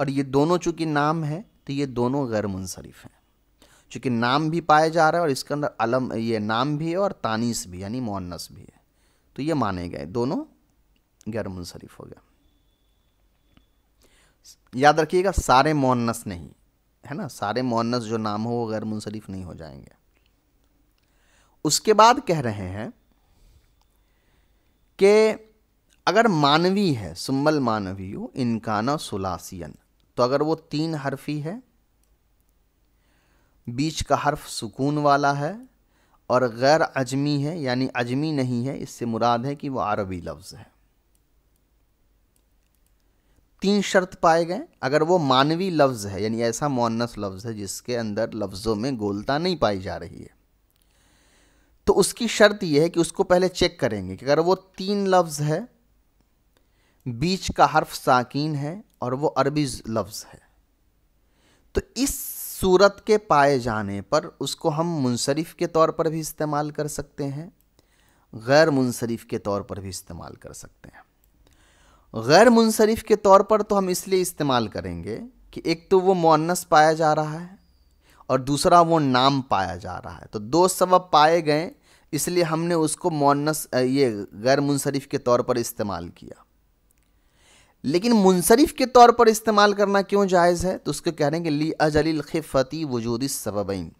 और ये दोनों चूँकि नाम है तो ये दोनों गैर मुनसरफ हैं चूँकि नाम भी पाया जा रहा है और इसके अंदर अलम ये नाम भी है और तानीस भी यानी मुन्नस भी है तो ये माने गए दोनों गैर मुनसरफ हो गया याद रखिएगा सारे मोहनस नहीं है ना सारे मोहनस जो नाम हो वो गैर मुनसरफ नहीं हो जाएंगे उसके बाद कह रहे हैं कि अगर मानवी है सुम्बल मानवी हो इनकाना सुलासियन तो अगर वो तीन हरफी है बीच का हर्फ सुकून वाला है और गैर अजमी है यानी अजमी नहीं है इससे मुराद है कि वह अरबी लफ्ज़ है तीन शर्त पाए गए अगर वो मानवी लफ्ज़ है यानी ऐसा मोनस लफ्ज़ है जिसके अंदर लफ्ज़ों में गोलता नहीं पाई जा रही है तो उसकी शर्त यह है कि उसको पहले चेक करेंगे कि अगर वो तीन लफ्ज़ है बीच का हर्फ साकिन है और वो अरबी लफ्ज़ है तो इस सूरत के पाए जाने पर उसको हम मुनसरफ के तौर पर भी इस्तेमाल कर सकते हैं गैर मुनसरफ के तौर पर भी इस्तेमाल कर सकते हैं गैर मुनसरफ के तौर पर तो हम इसलिए इस्तेमाल करेंगे कि एक तो वो मुन्नस पाया जा रहा है और दूसरा वो नाम पाया जा रहा है तो दो सबब पाए गए इसलिए हमने उसको मुन्नस ये गैर मुनसरफ के तौर पर इस्तेमाल किया लेकिन मुनसरफ के तौर पर इस्तेमाल करना क्यों जायज़ है तो उसको कह रहे हैं कि ली अजलिल खिफती वजूद सबबैन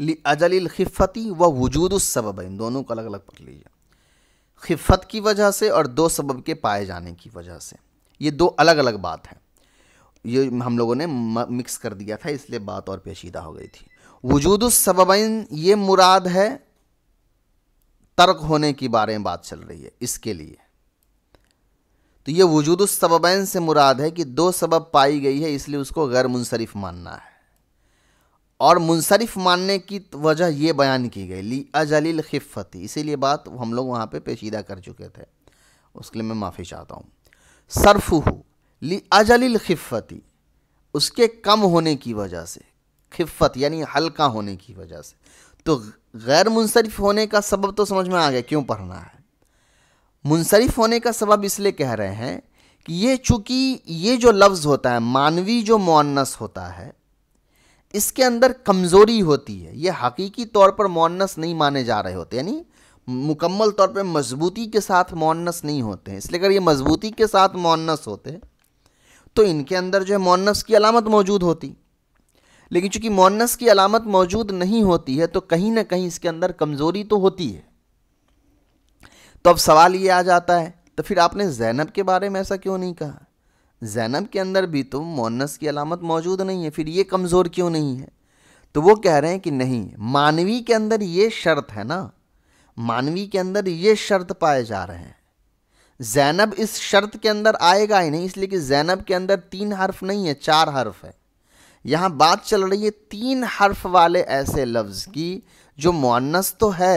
ली अजलिल खिफती व वजूद सबबैन दोनों को अलग अलग पढ़ लीजिए खिफत की वजह से और दो सबब के पाए जाने की वजह से ये दो अलग अलग बात है ये हम लोगों ने मिक्स कर दिया था इसलिए बात और पेचीदा हो गई थी वजूदसबैन ये मुराद है तर्क होने के बारे में बात चल रही है इसके लिए तो ये वजूदसबैन से मुराद है कि दो सबब पाई गई है इसलिए उसको गैर मुनसरफ मानना है और मुनसरफ मानने की वजह ये बयान की गई ली अजलील खिफ़ती इसीलिए बात हम लोग वहाँ पे पेचीदा कर चुके थे उसके लिए मैं माफ़ी चाहता हूँ सरफ़ू ली अजलील खिफ़ती उसके कम होने की वजह से खिफत यानी हल्का होने की वजह से तो गैर मुनसरफ होने का सबब तो समझ में आ गया क्यों पढ़ना है मुनसरफ होने का सबब इसलिए कह रहे हैं कि ये चूँकि ये जो लफ्ज़ होता है मानवी जो मुनस होता है इसके अंदर कमज़ोरी होती है ये हकीकी तौर पर मुनस नहीं माने जा रहे होते यानी मुकम्मल तौर पर मजबूती के साथ मुनस नहीं होते हैं इसलिए अगर ये मजबूती के साथ मुनस होते तो इनके अंदर जो है मुनस की अलामत मौजूद होती लेकिन चूंकि मोनस की अलामत मौजूद नहीं होती है तो कहीं ना कहीं इसके अंदर कमज़ोरी तो होती है तो अब सवाल ये आ जाता है तो फिर आपने जैनब के बारे में ऐसा क्यों नहीं कहा जैनब के अंदर भी तो मोनस की अलामत मौजूद नहीं है फिर ये कमज़ोर क्यों नहीं है तो वो कह रहे हैं कि नहीं मानवी के अंदर ये शर्त है ना मानवी के अंदर ये शर्त पाए जा रहे हैं जैनब इस शर्त के अंदर आएगा ही नहीं इसलिए कि जैनब के अंदर तीन हर्फ नहीं है चार हर्फ है यहाँ बात चल रही है तीन हर्फ वाले ऐसे लफ्ज़ की जो मुअन्नस तो है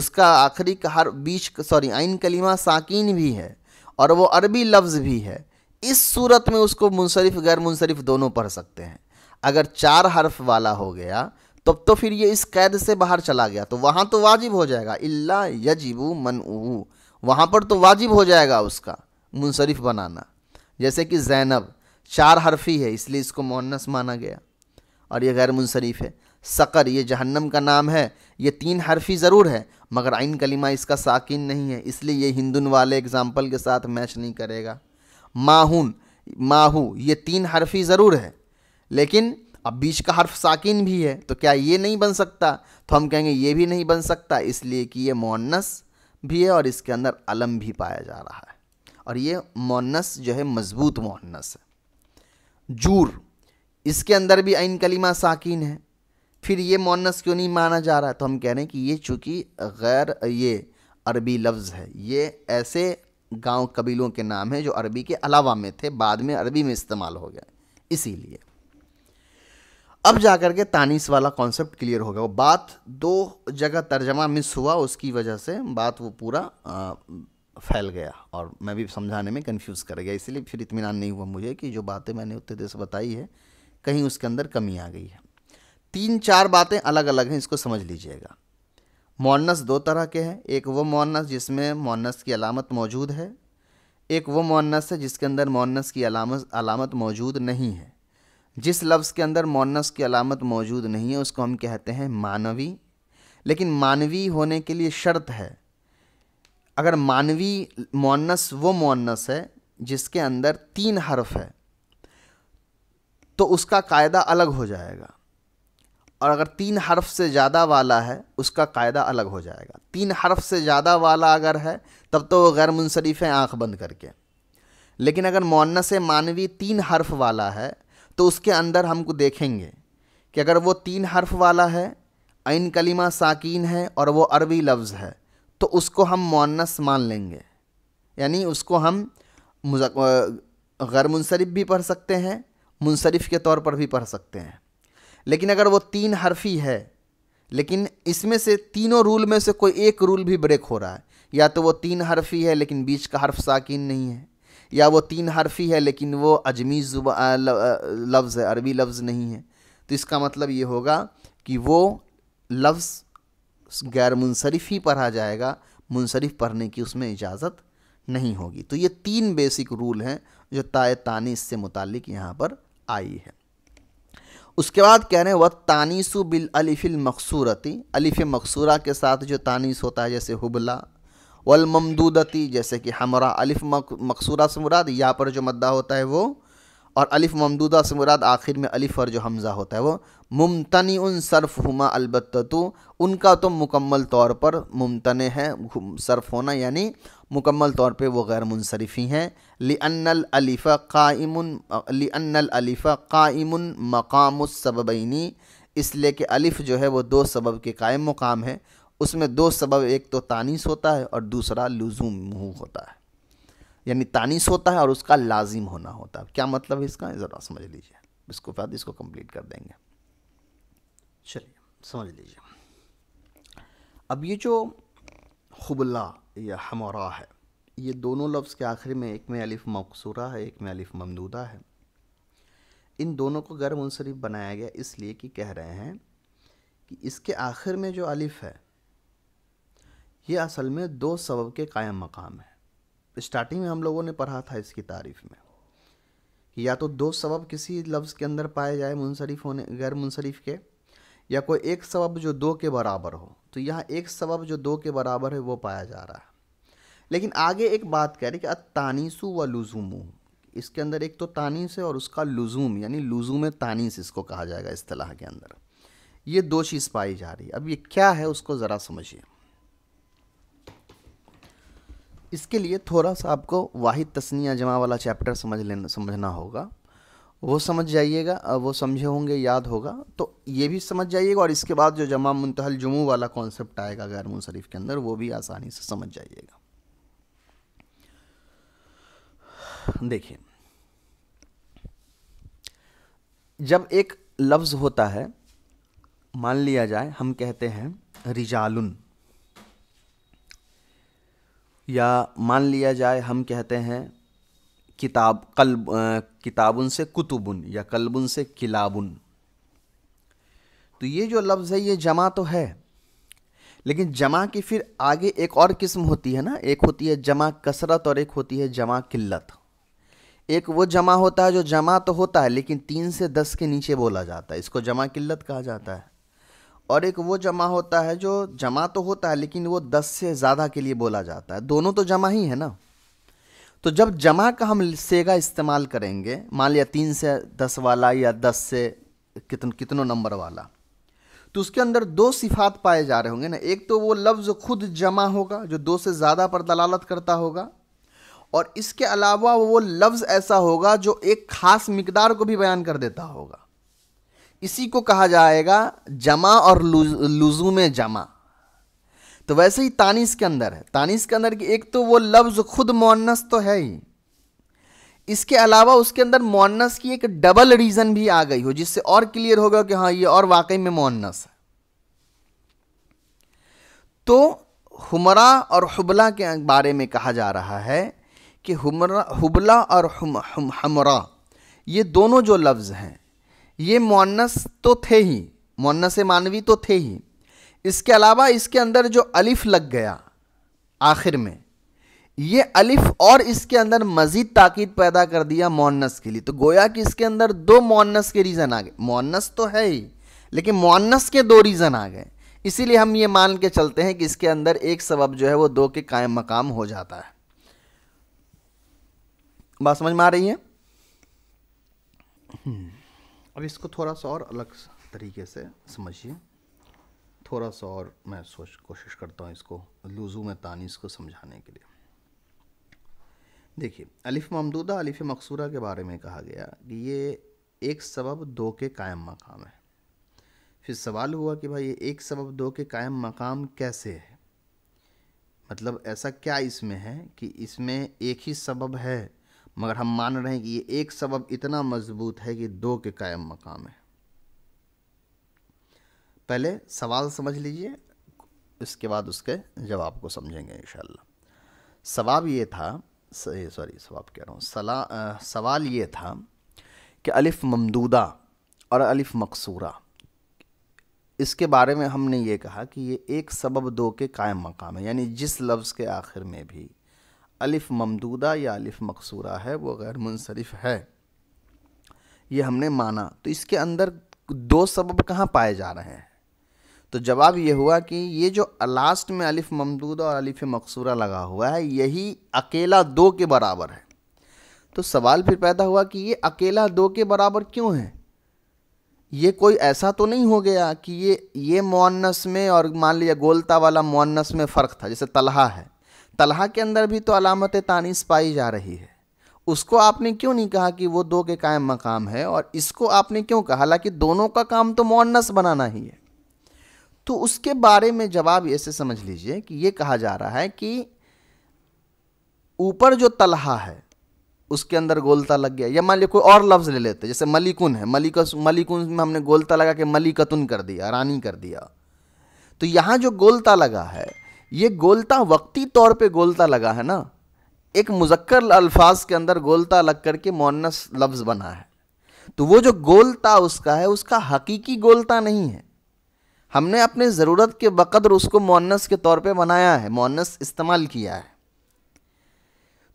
उसका आखिरी हर बीच सॉरी आइन कलीमा साकिन भी है और वो अरबी लफ्ज़ भी है इस सूरत में उसको मुनसरफ गैर मुनसरफ दोनों पढ़ सकते हैं अगर चार हर्फ वाला हो गया तब तो, तो फिर ये इस कैद से बाहर चला गया तो वहाँ तो वाजिब हो जाएगा अल्ला यजिबू मन वहाँ पर तो वाजिब हो जाएगा उसका मुनसरफ बनाना जैसे कि जैनब चार हरफी है इसलिए इसको मोनस माना गया और यह गैर मुनसरफ है सकर ये जहन्नम का नाम है ये तीन हरफी ज़रूर है मगर आइन कलिमा इसका साकिन नहीं है इसलिए ये हिंदुन वाले एग्ज़ाम्पल के साथ मैच नहीं करेगा माहून माहू ये तीन हरफी ज़रूर है लेकिन अब बीच का हर्फ साकिन भी है तो क्या ये नहीं बन सकता तो हम कहेंगे ये भी नहीं बन सकता इसलिए कि ये मुन्नस भी है और इसके अंदर अलम भी पाया जा रहा है और ये मोनस जो है मज़बूत मोनस है जूर इसके अंदर भी आइन कलीमा साकिन है फिर ये मोनस क्यों नहीं माना जा रहा तो हम कह रहे हैं कि ये चूँकि गैर ये अरबी लफ्ज़ है ये ऐसे गांव कबीलों के नाम हैं जो अरबी के अलावा में थे बाद में अरबी में इस्तेमाल हो गए इसीलिए अब जा कर के तानिस वाला कॉन्सेप्ट क्लियर हो गया वो बात दो जगह तर्जमा मिस हुआ उसकी वजह से बात वो पूरा फैल गया और मैं भी समझाने में कन्फ्यूज़ कर गया इसीलिए फिर इतमान नहीं हुआ मुझे कि जो बातें मैंने उत्तर प्रदेश बताई है कहीं उसके अंदर कमी आ गई है तीन चार बातें अलग अलग हैं इसको समझ लीजिएगा मोनस दो तरह के हैं एक वो मोनस जिसमें मोनस की अलामत मौजूद है एक वो मोनस है जिसके अंदर मोनस की अलामत अलामत मौजूद नहीं है जिस लफ्ज़ के अंदर मोनस की अलामत मौजूद नहीं है उसको हम कहते हैं मानवी लेकिन मानवी होने के लिए शर्त है अगर मानवी मोनस वो मोनस है जिसके अंदर तीन हर्फ है तो उसका कायदा अलग हो जाएगा और अगर तीन हर्फ से ज़्यादा वाला है उसका कायदा अलग हो जाएगा तीन हर्फ से ज़्यादा वाला अगर है तब तो वह गैर मुनसरफ है आँख बंद करके लेकिन अगर मोनस मानवी तीन हर्फ वाला है तो उसके अंदर हमको देखेंगे कि अगर वो तीन हर्फ वाला है ऐन कलिमा साकिन है और वो अरबी लफ्ज़ है तो उसको हम मोनस मान लेंगे यानी उसको हम गैर मुनसरफ भी पढ़ सकते हैं मुनसरफ के तौर पर भी पढ़ सकते हैं लेकिन अगर वो तीन हरफी है लेकिन इसमें से तीनों रूल में से कोई एक रूल भी ब्रेक हो रहा है या तो वो तीन हरफी है लेकिन बीच का हर्फ साकिन नहीं है या वो तीन हरफी है लेकिन वो अजमी लफ्ज़ है अरबी लफ्ज़ नहीं है तो इसका मतलब ये होगा कि वो लफ्ज़ गैर मुनसरफ ही पढ़ा जाएगा मुनसरफ पढ़ने की उसमें इजाज़त नहीं होगी तो ये तीन बेसिक रूल हैं जो ताय तानी से मुतक यहाँ पर आई है उसके बाद कह रहे हैं वह तानीसु बिल अलिफिल मकसूरती अलिफ मकसूरा के साथ जो तानीस होता है जैसे हुबला वलममदूदती जैसे कि हमरा अलिफ मकसूरा से मुराद यहाँ पर जो मद्दा होता है वो और अलिफ ममदूदा से मुराद आखिर में अलिफ और जो हमज़ा होता है वो मुमतनी उन सरफ़ हुमा अलबत् तो उनका तो मुकम्मल तौर पर मुमतन है सरफ़ होना यानी मुकम्मल तौर पे वो गैर मुनसरफ़ी हैं लिअनल काम काइम काम अलिफ़ा मकाम सबबैनी इसलिए कि अलिफ़ जो है वो दो सबब के कायम मुकाम है उसमें दो सबब एक तो तानिस होता है और दूसरा लजूम होता है यानी तानीस होता है और उसका लाजिम होना होता है क्या मतलब है इसका ज़रा समझ लीजिए इसको बाद इसको कम्प्लीट कर देंगे चलिए समझ लीजिए अब ये जो खुबला या हमरा है ये दोनों लफ्ज़ के आखिर में एक में अलिफ मकसूरा है एक में अलिफ ममदूदा है इन दोनों को गैर मुनसरफ बनाया गया इसलिए कि कह रहे हैं कि इसके आखिर में जो अलिफ है ये असल में दो सबब के कायम मकाम है स्टार्टिंग में हम लोगों ने पढ़ा था इसकी तारीफ़ में कि या तो दो सबब किसी लफ्ज़ के अंदर पाए जाए मुनसरफ होने गैर मुनसरफ के या कोई एक सबब जो दो के बराबर हो तो यहाँ एक सबब जो दो के बराबर है वो पाया जा रहा है लेकिन आगे एक बात कह रही कि तानीसु व लुजूमू इसके अंदर एक तो तानीस है और उसका लुजूम यानी लुजूम तानीस इसको कहा जाएगा तलाह के अंदर ये दो चीज़ पाई जा रही है अब ये क्या है उसको ज़रा समझिए इसके लिए थोड़ा सा आपको वाहिद तस्निया जमा वाला चैप्टर समझ लेना समझना होगा वो समझ जाइएगा वो समझे होंगे याद होगा तो ये भी समझ जाइएगा और इसके बाद जो जमा मुंतहल जुमू वाला कॉन्सेप्ट आएगा गैर मुनशरीफ के अंदर वो भी आसानी से समझ जाइएगा देखिए जब एक लफ्ज़ होता है मान लिया जाए हम कहते हैं रिजालुन या मान लिया जाए हम कहते हैं किताब कल्ब किताबुन से कुतुबुन या कल्बुन से किलाबुन तो ये जो लफ्ज़ है ये जमा तो है लेकिन जमा की फिर आगे एक और किस्म होती है ना एक होती है जमा कसरत और एक होती है जमा किल्लत एक वो जमा होता है जो जमा तो होता है लेकिन तीन से दस के नीचे बोला जाता है इसको जमा किल्लत कहा जाता है और एक वो जमा होता है जो जमा तो होता है लेकिन वो दस से ज़्यादा के लिए बोला जाता है दोनों तो जमा ही है ना तो जब जमा का हम सेगा इस्तेमाल करेंगे मान लिया तीन से दस वाला या दस से कितन कितनों नंबर वाला तो उसके अंदर दो सिफात पाए जा रहे होंगे ना एक तो वो लफ्ज़ खुद जमा होगा जो दो से ज़्यादा पर दलालत करता होगा और इसके अलावा वो लफ्ज़ ऐसा होगा जो एक ख़ास मकदार को भी बयान कर देता होगा इसी को कहा जाएगा जमा और लुजूम जमा तो वैसे ही तानिस के अंदर है तानिस के अंदर की एक तो वो लफ्ज़ खुद मोनस तो है ही इसके अलावा उसके अंदर मोनस की एक डबल रीज़न भी आ गई हो जिससे और क्लियर होगा कि हाँ ये और वाकई में मोनस है तो हुमरा और हुबला के बारे में कहा जा रहा है कि हुमरा हुबला और हुम, हुम, हमरा ये दोनों जो लफ्ज़ हैं ये मोनस तो थे ही मोनस मानवी तो थे ही इसके अलावा इसके अंदर जो अलिफ लग गया आखिर में ये अलिफ और इसके अंदर मज़ीद ताकीद पैदा कर दिया मोनस के लिए तो गोया कि इसके अंदर दो मोनस के रीज़न आ गए मोनस तो है ही लेकिन मोनस के दो रीज़न आ गए इसीलिए हम ये मान के चलते हैं कि इसके अंदर एक सबब जो है वो दो के कायम मकाम हो जाता है बात समझ में आ रही है अब इसको थोड़ा सा और अलग तरीके से समझिए थोड़ा सा और मैं सोच कोशिश करता हूँ इसको लूजू में तानीस को समझाने के लिए देखिए अलिफ ममदूदा अलिफ मकसूरा के बारे में कहा गया कि ये एक सबब दो के कायम मकाम है फिर सवाल हुआ कि भाई ये एक सबब दो के कायम मकाम कैसे है मतलब ऐसा क्या इसमें है कि इसमें एक ही सबब है मगर हम मान रहे हैं कि ये एक सबब इतना मज़बूत है कि दो के कायम मकाम है पहले सवाल समझ लीजिए इसके बाद उसके जवाब को समझेंगे इन सवाब ये था सॉरी सवाब कह रहा हूँ सला सवाल ये था कि अलिफ ममदूदा और अलिफ मकसूरा इसके बारे में हमने ये कहा कि ये एक सबब दो के कायम मकाम है यानी जिस लफ्ज़ के आखिर में भी अलिफ ममदूदा या अलिफ मकसूरा है वो गैर मुनसरफ है ये हमने माना तो इसके अंदर दो सबब कहाँ पाए जा रहे हैं तो जवाब ये हुआ कि ये जो लास्ट में अलिफ ममदूद और अलिफ मकसूरा लगा हुआ है यही अकेला दो के बराबर है तो सवाल फिर पैदा हुआ कि ये अकेला दो के बराबर क्यों है ये कोई ऐसा तो नहीं हो गया कि ये ये मुन्नस में और मान लिया गोलता वाला मुन्नस में फ़र्क था जैसे तलहा है तलहा के अंदर भी तो अलामत तानीस पाई जा रही है उसको आपने क्यों नहीं कहा कि वो दो के कायम मकाम है और इसको आपने क्यों कहा हालांकि दोनों का काम तो मुन्नस बनाना ही है तो उसके बारे में जवाब ऐसे समझ लीजिए कि ये कहा जा रहा है कि ऊपर जो तलहा है उसके अंदर गोलता लग गया या मान लीजिए कोई और लफ्ज़ ले लेते जैसे मलिकुन है मलिक मलिकुन में हमने गोलता लगा के मलिकतुन कर दिया रानी कर दिया तो यहाँ जो गोलता लगा है ये गोलता वक्ती तौर पे गोलता लगा है ना एक मुजक्कर अल्फाज के अंदर गोलता लग करके मोनस लफ्ज़ बना है तो वो जो गोलता उसका है उसका हकीकी गोलता नहीं है हमने अपने ज़रूरत के बकदर उसको मुन्नस के तौर पे बनाया है मोनस इस्तेमाल किया है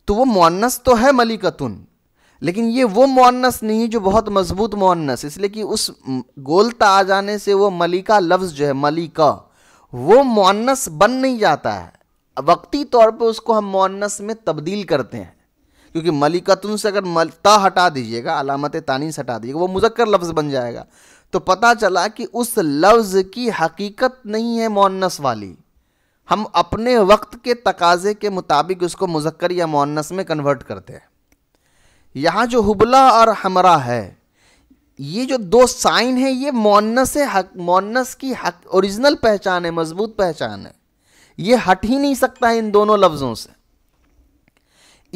तो वो मोनस तो है मलिकतुन लेकिन ये वो मोनस नहीं जो बहुत मजबूत मोनस इसलिए कि उस गोलता आ जाने से वो मलिका लफ्ज़ जो है मलिका वो मोनस बन नहीं जाता है वक्ती तौर पे उसको हम मोनस में तब्दील करते हैं क्योंकि मलिकतुन से अगर मलता हटा दीजिएगा अलामत तानीस हटा दीजिएगा वो मुजक्कर लफ्ज़ बन जाएगा तो पता चला कि उस लफ्ज़ की हकीकत नहीं है मोनस वाली हम अपने वक्त के तकाजे के मुताबिक उसको मुजक्कर या मोनस में कन्वर्ट करते हैं यहाँ जो हुबला और हमरा है ये जो दो साइन है ये मोनस हक मोनस की हक ओरिजिनल पहचान है मजबूत पहचान है ये हट ही नहीं सकता इन दोनों लफ्ज़ों से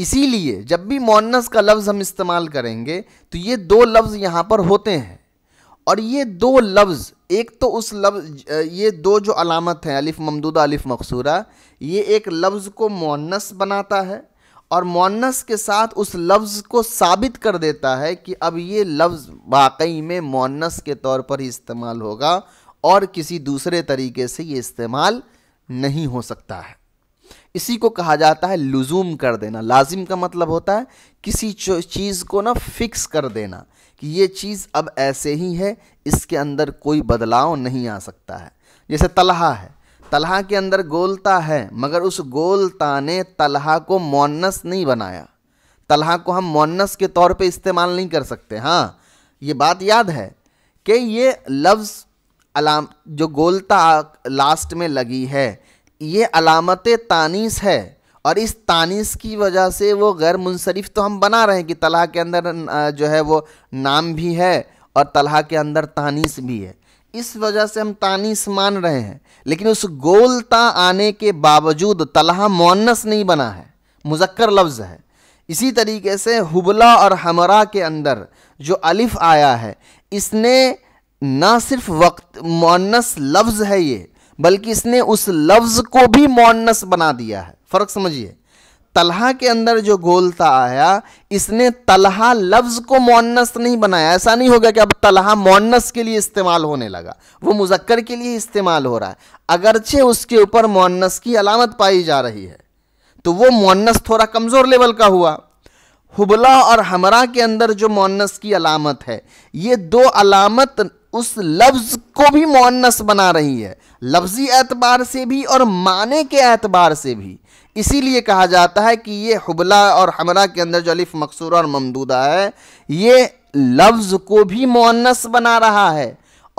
इसीलिए जब भी मोनस का लफ्ज़ हम इस्तेमाल करेंगे तो ये दो लफ्ज़ यहाँ पर होते हैं और ये दो लफ्ज़ एक तो उस लफ्ज ये दो जो अलामत हैं अलिफ ममदूदा अलिफ मकसूरा ये एक लफ्ज़ को मुन्नस बनाता है और मुन्नस के साथ उस लफ्ज़ को साबित कर देता है कि अब ये लफ्ज़ वाकई में मुन्नस के तौर पर ही इस्तेमाल होगा और किसी दूसरे तरीके से ये इस्तेमाल नहीं हो सकता है इसी को कहा जाता है लुजूम कर देना लाजिम का मतलब होता है किसी चीज़ को ना फिक्स कर देना कि ये चीज़ अब ऐसे ही है इसके अंदर कोई बदलाव नहीं आ सकता है जैसे तलहा है तलहा के अंदर गोलता है मगर उस गोलता ने तलहा को मोनस नहीं बनाया तलहा को हम मोनस के तौर पे इस्तेमाल नहीं कर सकते हाँ ये बात याद है कि ये लफ्ज़ अलाम जो गोलता लास्ट में लगी है ये अलामत तानीस है और इस तानीस की वजह से वो गैर मुनसरफ तो हम बना रहे हैं कि तलाह के अंदर जो है वो नाम भी है और तलाह के अंदर तानीस भी है इस वजह से हम तानीस मान रहे हैं लेकिन उस गोलता आने के बावजूद तलाह मोनस नहीं बना है मुजक्कर लफ्ज़ है इसी तरीके से हुबला और हमरा के अंदर जो अलिफ आया है इसने ना सिर्फ वक्त मुन्नस लफ्ज़ है ये बल्कि इसने उस लफ्ज़ को भी मुन्नस बना दिया है फ़र्क समझिए तलहा के अंदर जो गोलता आया इसने तलहा लफ्ज़ को मोनस नहीं बनाया ऐसा नहीं होगा कि अब तलहा मोनस के लिए इस्तेमाल होने लगा वो मुजक्कर के लिए इस्तेमाल हो रहा है अगरचे उसके ऊपर मोनस की अलामत पाई जा रही है तो वो मोनस थोड़ा कमज़ोर लेवल का हुआ हुबला और हमरा के अंदर जो मोनस की अलामत है ये दो अलामत उस लफ्ज़ को भी मोनस बना रही है लफ्ज़ी एतबार से भी और माने के एतबार से भी इसीलिए कहा जाता है कि ये हबला और हमरा के अंदर जो अलिफ मकसूरा और ममदूदा है ये लफ्ज़ को भी मुन्नस बना रहा है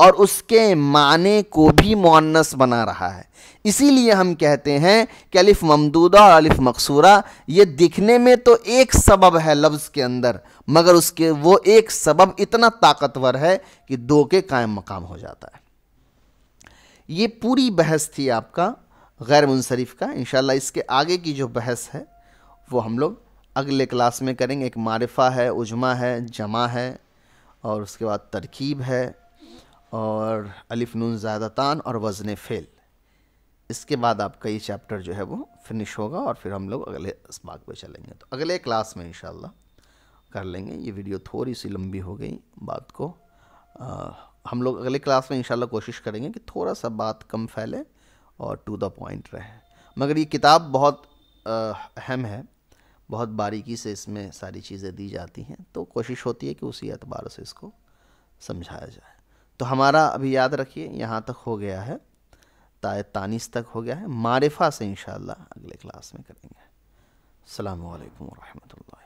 और उसके माने को भी मुन्नस बना रहा है इसीलिए हम कहते हैं कि अलिफ ममदूदा और अलिफ मकसूरा ये दिखने में तो एक सबब है लफ्ज़ के अंदर मगर उसके वो एक सबब इतना ताकतवर है कि दो के कायम मकाम हो जाता है ये पूरी बहस थी आपका गैर मुनसरफ का इन इसके आगे की जो बहस है वो हम लोग अगले क्लास में करेंगे एक मारफा है उजमा है जमा है और उसके बाद तरकीब है और अलिफ नून ज़्यादातान और वज़न फ़ेल इसके बाद आपका ये चैप्टर जो है वो फिनिश होगा और फिर हम लोग अगले इसबाग पर चलेंगे तो अगले क्लास में इन कर लेंगे ये वीडियो थोड़ी सी लंबी हो गई बात को आ, हम लोग अगले क्लास में इंशाल्लाह कोशिश करेंगे कि थोड़ा सा बात कम फैले और टू द पॉइंट रहे मगर ये किताब बहुत अहम है बहुत बारीकी से इसमें सारी चीज़ें दी जाती हैं तो कोशिश होती है कि उसी एतबार से इसको समझाया जाए तो हमारा अभी याद रखिए यहाँ तक हो गया है ताय तानिस तक हो गया है मारिफा से इंशाल्लाह अगले क्लास में करेंगे अल्लाम वरहमल